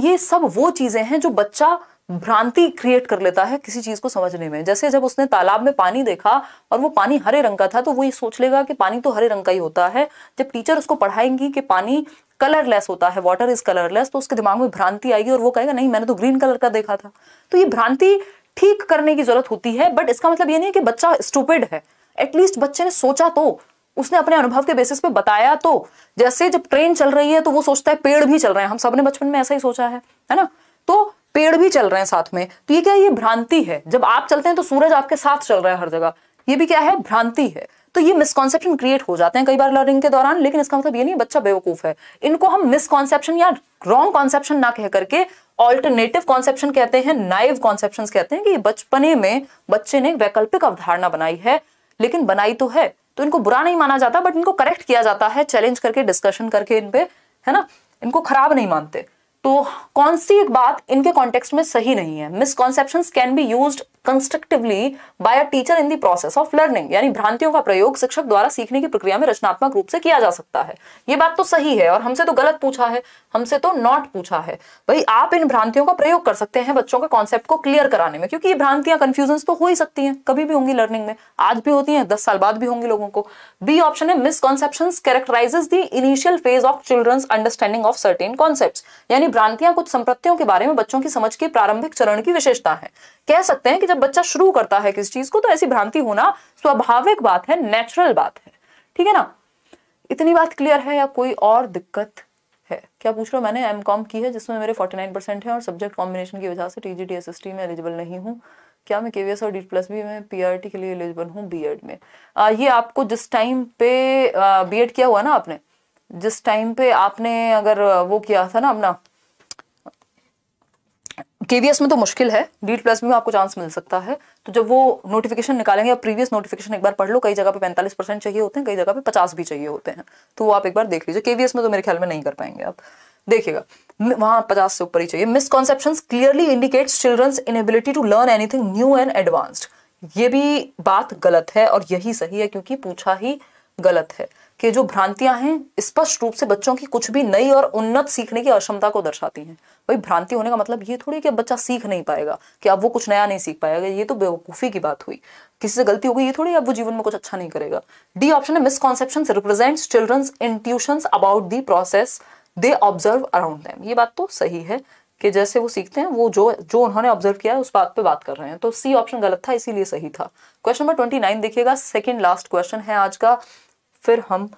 ये सब वो चीज़ें हैं जो बच्चा भ्रांति क्रिएट कर लेता है किसी चीज को समझने में जैसे जब उसने तालाब में पानी देखा और वो पानी हरे रंग का था तो वो ये सोच लेगा कि पानी तो हरे रंग का ही होता है जब टीचर उसको पढ़ाएंगी कि पानी कलरलेस होता है वाटर इज कलरलेस तो उसके दिमाग में भ्रांति आएगी और वो कहेगा नहीं मैंने तो ग्रीन कलर का देखा था तो ये भ्रांति ठीक करने की जरूरत होती है बट इसका मतलब ये नहीं है कि बच्चा स्टूपिड है एटलीस्ट बच्चे ने सोचा तो उसने अपने अनुभव के बेसिस पे बताया तो जैसे जब ट्रेन चल रही है तो वो सोचता है पेड़ भी चल रहे हैं हम सब ने बचपन में ऐसा ही सोचा है है ना तो पेड़ भी चल रहे हैं साथ में तो ये क्या ये भ्रांति है जब आप चलते हैं तो सूरज आपके साथ चल रहा है हर जगह ये भी क्या है भ्रांति है तो ये मिसकॉन्सेप्शन क्रिएट हो जाते हैं कई बार लर्निंग के दौरान लेकिन इसका मतलब ये नहीं बच्चा बेवकूफ है इनको हम मिसकॉन्सेप्शन या रॉन्ग कॉन्सेप्शन ना कह करके ऑल्टरनेटिव कॉन्सेप्शन कहते हैं नाइव कॉन्सेप्शन कहते हैं कि बचपने में बच्चे ने वैकल्पिक अवधारणा बनाई है लेकिन बनाई तो है तो इनको बुरा नहीं माना जाता बट इनको करेक्ट किया जाता है चैलेंज करके डिस्कशन करके इनपे है ना इनको खराब नहीं मानते तो कौन सी एक बात इनके कॉन्टेक्स्ट में सही नहीं है misconception can be use constructively by a teacher in the process of learning यानी भ्रांतियों का प्रयोग शिक्षक द्वारा सीखने की प्रक्रिया में रचनात्मक रूप से किया जा सकता है ये बात तो सही है और हमसे तो गलत पूछा है हमसे तो नॉट पूछा है भाई आप इन भ्रांतियों का प्रयोग कर सकते हैं बच्चों के कॉन्सेप्ट को क्लियर कराने में क्योंकि ये भ्रांतियां कंफ्यूजन तो हो ही सकती हैं कभी भी होंगी लर्निंग में आज भी होती हैं दस साल बाद भी होंगी लोगों को बी ऑप्शन है misconception characterises the initial phase of children's understanding of certain concept यानी यानी भ्रांतियां कुछ संपत्तियों के बारे में बच्चों की समझ के प्रारंभिक चरण की विशेषता है कह सकते हैं कि जब बच्चा शुरू करता है किसी चीज को तो ऐसी भ्रांति होना स्वाभाविक बात है नेचुरल बात है ठीक है ना इतनी बात क्लियर है या कोई और दिक्कत है क्या पूछ रहा हूँ मैंने एम कॉम की है जिसमें मेरे 49 परसेंट है और सब्जेक्ट कॉम्बिनेशन की वजह से T G D S S T में एलिजिबल नहीं हूँ क्या मैं केवीएस और डी प्लस बी में पी आर टी के लिए एलिजिबल हूँ बी एड में आ, ये आपको जिस टाइम पे बी एड किया हुआ ना आपने जिस टाइम पे आपने अगर वो किया था ना अपना केवीएस में तो मुश्किल है डीट प्लस में आपको चांस मिल सकता है तो जब वो नोटिफिकेशन निकालेंगे आप प्रीवियस नोटिफिकेशन एक बार पढ़ लो कई जगह पे पैंतालीस परसेंट चाहिए होते हैं कई जगह पे पचास भी चाहिए होते हैं तो वो आप एक बार देख लीजिए केवीएस में तो मेरे ख्याल में नहीं कर पाएंगे आप देखिएगा वहां पचास से ऊपर ही चाहिए misconception clearly indicates children's inability to learn anything new and advanced ये भी बात गलत है और यही सही है क्योंकि पूछा ही गलत है कि जो भ्रांतियां हैं स्पष्ट रूप से बच्चों की कुछ भी नई और उन्नत सीखने की अक्षमता को दर्शाती हैं भाई भ्रांति होने का मतलब ये थोड़ी कि बच्चा सीख नहीं पाएगा कि अब वो कुछ नया नहीं सीख पाएगा ये तो बेवकूफ़ी की बात हुई किसी से गलती हो गई ये थोड़ी अब वो जीवन में कुछ अच्छा नहीं करेगा डी ऑप्शन है misconception represents children's intuition about the process they observe around ये बात तो सही है कि जैसे वो सीखते हैं वो जो जो उन्होंने ऑब्जर्व किया है उस बात पे बात कर रहे हैं तो सी ऑप्शन गलत था इसीलिए सही था क्वेश्चन नंबर ट्वेंटी नाइन देखिएगा सेकेंड लास्ट क्वेश्चन है आज का फिर हम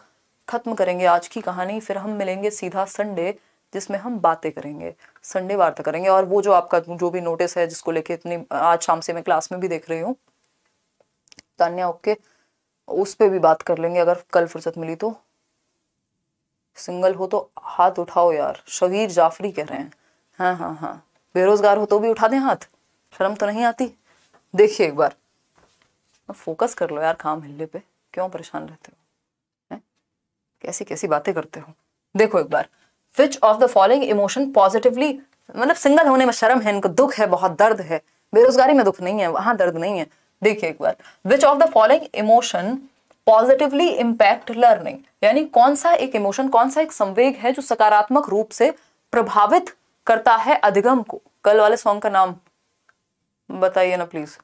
ख़त्म करेंगे आज की कहानी फिर हम मिलेंगे सीधा संडे जिसमें हम बातें करेंगे संडे वार्ता करेंगे और वो जो आपका जो भी नोटिस है जिसको लेके इतनी आज शाम से मैं क्लास में भी देख रही हूँ तान्या ओके उस पर भी बात कर लेंगे अगर कल फुर्सत मिली तो सिंगल हो तो हाथ उठाओ यार शबीर जाफरी कह रहे हैं हाँ हाँ हाँ बेरोजगार हो तो भी उठा दें हाथ शर्म तो नहीं आती देखिए एक बार फोकस कर लो यार काम हिलने पे क्यों परेशान रहते हो कैसी कैसी बातें करते हो देखो एक बार which of the following emotion positively मतलब सिंगल होने में शर्म है इनको दुख है बहुत दर्द है बेरोजगारी में दुख नहीं है वहां दर्द नहीं है देखिए एक बार which of the following emotion positively impact learning यानी कौन सा एक इमोशन कौन सा एक संवेग है जो सकारात्मक रूप से प्रभावित करता है अधिगम को कल वाले सॉन्ग का नाम बताइए ना प्लीज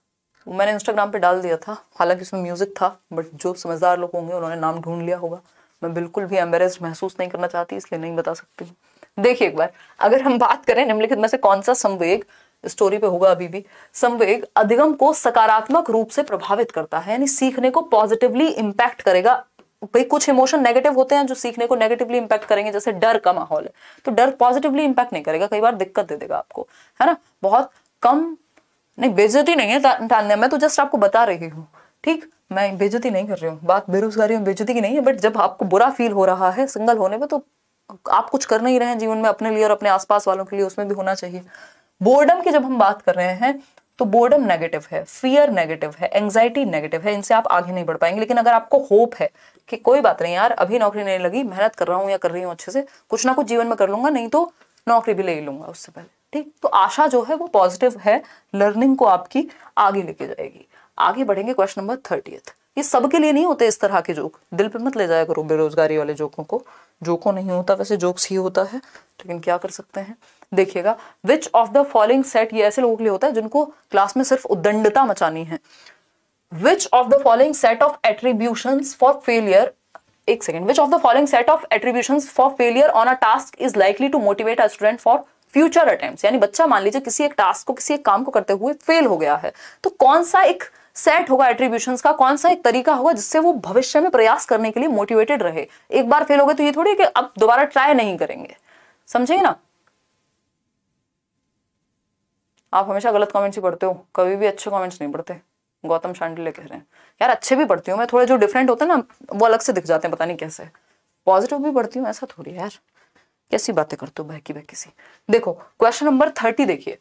मैंने इंस्टाग्राम पे डाल दिया था हालांकि उसमें म्यूजिक था बट जो समझदार लोग होंगे उन्होंने नाम ढूंढ लिया होगा मैं बिल्कुल भी एम्बेरेस्ड महसूस नहीं करना चाहती इसलिए नहीं बता सकती हूँ देखिए एक बार अगर हम बात करें निम्नलिखित में से कौन सा संवेग स्टोरी पे होगा अभी भी संवेग अधिगम को सकारात्मक रूप से प्रभावित करता है यानी सीखने को पॉजिटिवली इम्पैक्ट करेगा भाई कुछ इमोशन नेगेटिव होते हैं जो सीखने को नेगेटिवली इम्पैक्ट करेंगे जैसे डर का माहौल है तो डर पॉजिटिवली इम्पैक्ट नहीं करेगा कई बार दिक्कत दे देगा आपको है ना बहुत कम नहीं बेजती नहीं है टालने में तो जस्ट आपको बता रही हूँ ठीक मैं बेजती नहीं कर रही हूँ बात बेरोजगारी में बेजती की नहीं है बट जब आपको बुरा फील हो रहा है सिंगल होने में तो आप कुछ कर नहीं रहे हैं जीवन में अपने लिए और अपने आसपास वालों के लिए उसमें भी होना चाहिए बोर्डम की जब हम बात कर रहे हैं तो बोर्डम नेगेटिव है फियर नेगेटिव है एंग्जाइटी नेगेटिव है इनसे आप आगे नहीं बढ़ पाएंगे लेकिन अगर आपको होप है कि कोई बात नहीं यार अभी नौकरी नहीं लगी मेहनत कर रहा हूँ या कर रही हूँ अच्छे से कुछ ना कुछ जीवन में कर लूंगा नहीं तो नौकरी भी ले लूंगा उससे पहले ठीक तो आशा जो है वो पॉजिटिव है लर्निंग को आपकी आगे लेके जाएगी आगे बढ़ेंगे क्वेश्चन नंबर थर्टी ये सबके लिए नहीं होते इस तरह के जोक दिल पे मत ले जाया करो बेरोजगारी वाले जोकों को जोको नहीं होता वैसे जोक्स ही होता है लेकिन क्या कर सकते हैं देखिएगा which of the following set ये ऐसे लोगों के लिए होता है जिनको क्लास में सिर्फ उद्दंडता मचानी है which of the following set of attribution for failure एक second which of the following set of attribution for failure on a task is likely to motivate a student for future attempt यानी बच्चा मान लीजिए किसी एक टास्क को किसी एक काम को करते हुए फेल हो गया है तो कौन सा एक सेट होगा एट्रीब्यूशन का कौन सा एक तरीका होगा जिससे वो भविष्य में प्रयास करने के लिए मोटिवेटेड रहे एक बार फेल हो गए तो ये थोड़ी कि अब दोबारा ट्राई नहीं करेंगे समझेंगे ना आप हमेशा गलत कमेंट्स ही पढ़ते हो कभी भी अच्छे कमेंट्स नहीं पढ़ते गौतम शांडिले कह रहे हैं यार अच्छे भी पढ़ती हूँ मैं थोड़े जो डिफरेंट होते हैं ना वो अलग से दिख जाते हैं पता नहीं कैसे पॉजिटिव भी पढ़ती हूँ ऐसा थोड़ी यार कैसी बातें करते हो बहकी बहकी सी देखो क्वेश्चन नंबर थर्टी देखिए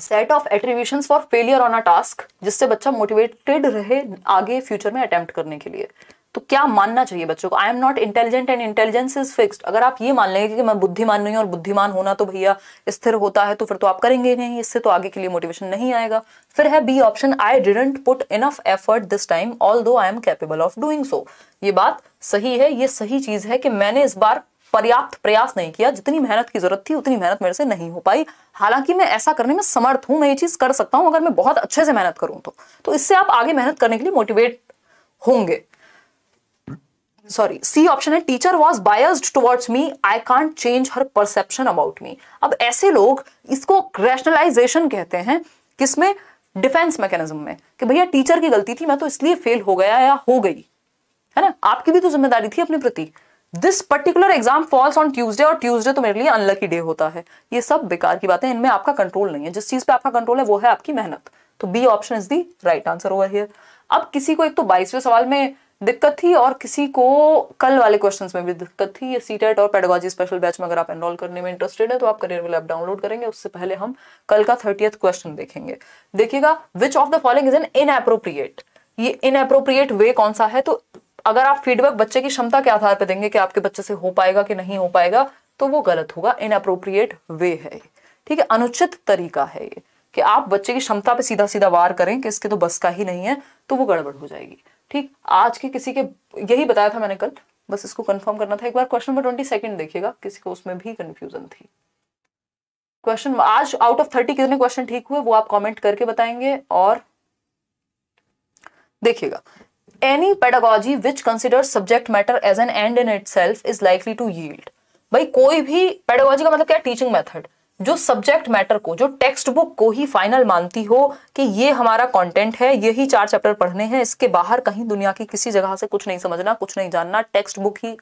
set of attribution for failure on a task जिससे बच्चा मोटिवेटेड रहे आगे फ्यूचर में अटेम्प्ट करने के लिए तो क्या मानना चाहिए बच्चों को I am not intelligent and intelligence is fixed अगर आप ये मान लेंगे कि मैं बुद्धिमान नहीं हूँ और बुद्धिमान होना तो भैया स्थिर होता है तो फिर तो आप करेंगे नहीं इससे तो आगे के लिए मोटिवेशन नहीं आएगा फिर है B option I didn't put enough effort this time although I am capable of doing so ये बात सही है ये सही चीज है कि मैंने इस बार पर्याप्त प्रयास नहीं किया जितनी मेहनत की जरूरत थी उतनी मेहनत मेरे से नहीं हो पाई हालांकि मैं ऐसा करने में समर्थ हूं मैं ये चीज कर सकता हूं अगर मैं बहुत अच्छे से मेहनत करूं तो तो इससे आप आगे मेहनत करने के लिए मोटिवेट होंगे सॉरी सी ऑप्शन है teacher was biased towards me I can't change her perception about me अब ऐसे लोग इसको रैशनलाइजेशन कहते हैं किसमें डिफेंस मैकेनिज्म में कि भैया टीचर की गलती थी मैं तो इसलिए फेल हो गया या हो गई है ना आपकी भी तो जिम्मेदारी थी अपने प्रति this particular exam falls on Tuesday और ट्यूजडे तो मेरे लिए अनलकी डे होता है ये सब बेकार की बातें इनमें आपका कंट्रोल नहीं है जिस चीज पे आपका कंट्रोल है वो है आपकी मेहनत तो B option is the right answer over here अब किसी को एक तो बाईसवें सवाल में दिक्कत थी और किसी को कल वाले क्वेश्चंस में भी दिक्कत थी ये सीटेट e और पेडागोजी स्पेशल बैच में अगर आप एनरोल करने में इंटरेस्टेड है तो आप करियर वाले ऐप डाउनलोड करेंगे उससे पहले हम कल का थर्टियथ क्वेश्चन देखेंगे देखिएगा which of the following is an inappropriate ये इनएप्रोप्रिएट वे कौन सा है तो अगर आप फीडबैक बच्चे की क्षमता के आधार पर देंगे कि आपके बच्चे से हो पाएगा कि नहीं हो पाएगा तो वो गलत होगा अप्रोप्रिएट वे है ठीक है अनुचित तरीका है ये कि आप बच्चे की क्षमता पे सीधा सीधा वार करें कि इसके तो बस का ही नहीं है तो वो गड़बड़ हो जाएगी ठीक आज के किसी के यही बताया था मैंने कल बस इसको कंफर्म करना था एक बार क्वेश्चन नंबर ट्वेंटी सेकंड देखिएगा किसी को उसमें भी कंफ्यूजन थी क्वेश्चन आज आउट ऑफ थर्टी कितने क्वेश्चन ठीक हुए वो आप कॉमेंट करके बताएंगे और देखिएगा any which consider subject matter as an end in itself is likely to yield भाई कोई भी पेडागोजी का मतलब क्या टीचिंग मेथड जो सब्जेक्ट मैटर को जो टेक्स्ट बुक को ही फाइनल मानती हो कि ये हमारा कंटेंट है ये ही चार चैप्टर पढ़ने हैं इसके बाहर कहीं दुनिया की किसी जगह से कुछ नहीं समझना कुछ नहीं जानना टेक्स्ट बुक ही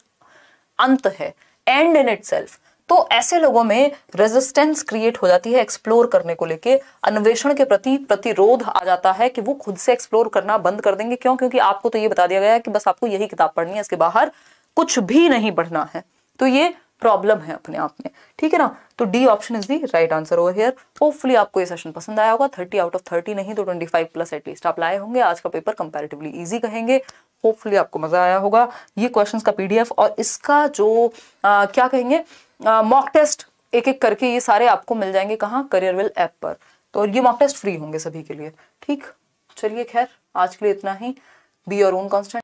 अंत है एंड इन इट सेल्फ तो ऐसे लोगों में रेजिस्टेंस क्रिएट हो जाती है एक्सप्लोर करने को लेके अन्वेषण के प्रति प्रतिरोध आ जाता है कि वो खुद से एक्सप्लोर करना बंद कर देंगे क्यों क्योंकि आपको तो ये बता दिया गया है कि बस आपको यही किताब पढ़नी है इसके बाहर कुछ भी नहीं पढ़ना है तो ये प्रॉब्लम है अपने आप में ठीक है ना तो D option is the right answer over here hopefully आपको ये सेशन पसंद आया होगा थर्टी आउट ऑफ थर्टी नहीं तो ट्वेंटी फाइव प्लस एटलीस्ट आप लाए होंगे आज का पेपर कंपेरेटिवली ईजी कहेंगे होपफुली आपको मजा आया होगा ये क्वेश्चन का पीडीएफ और इसका जो आ, क्या कहेंगे मॉक टेस्ट एक एक करके ये सारे आपको मिल जाएंगे कहाँ करियर विल ऐप पर तो ये मॉक टेस्ट फ्री होंगे सभी के लिए ठीक चलिए खैर आज के लिए इतना ही बी योर ओन कॉन्स्टेंट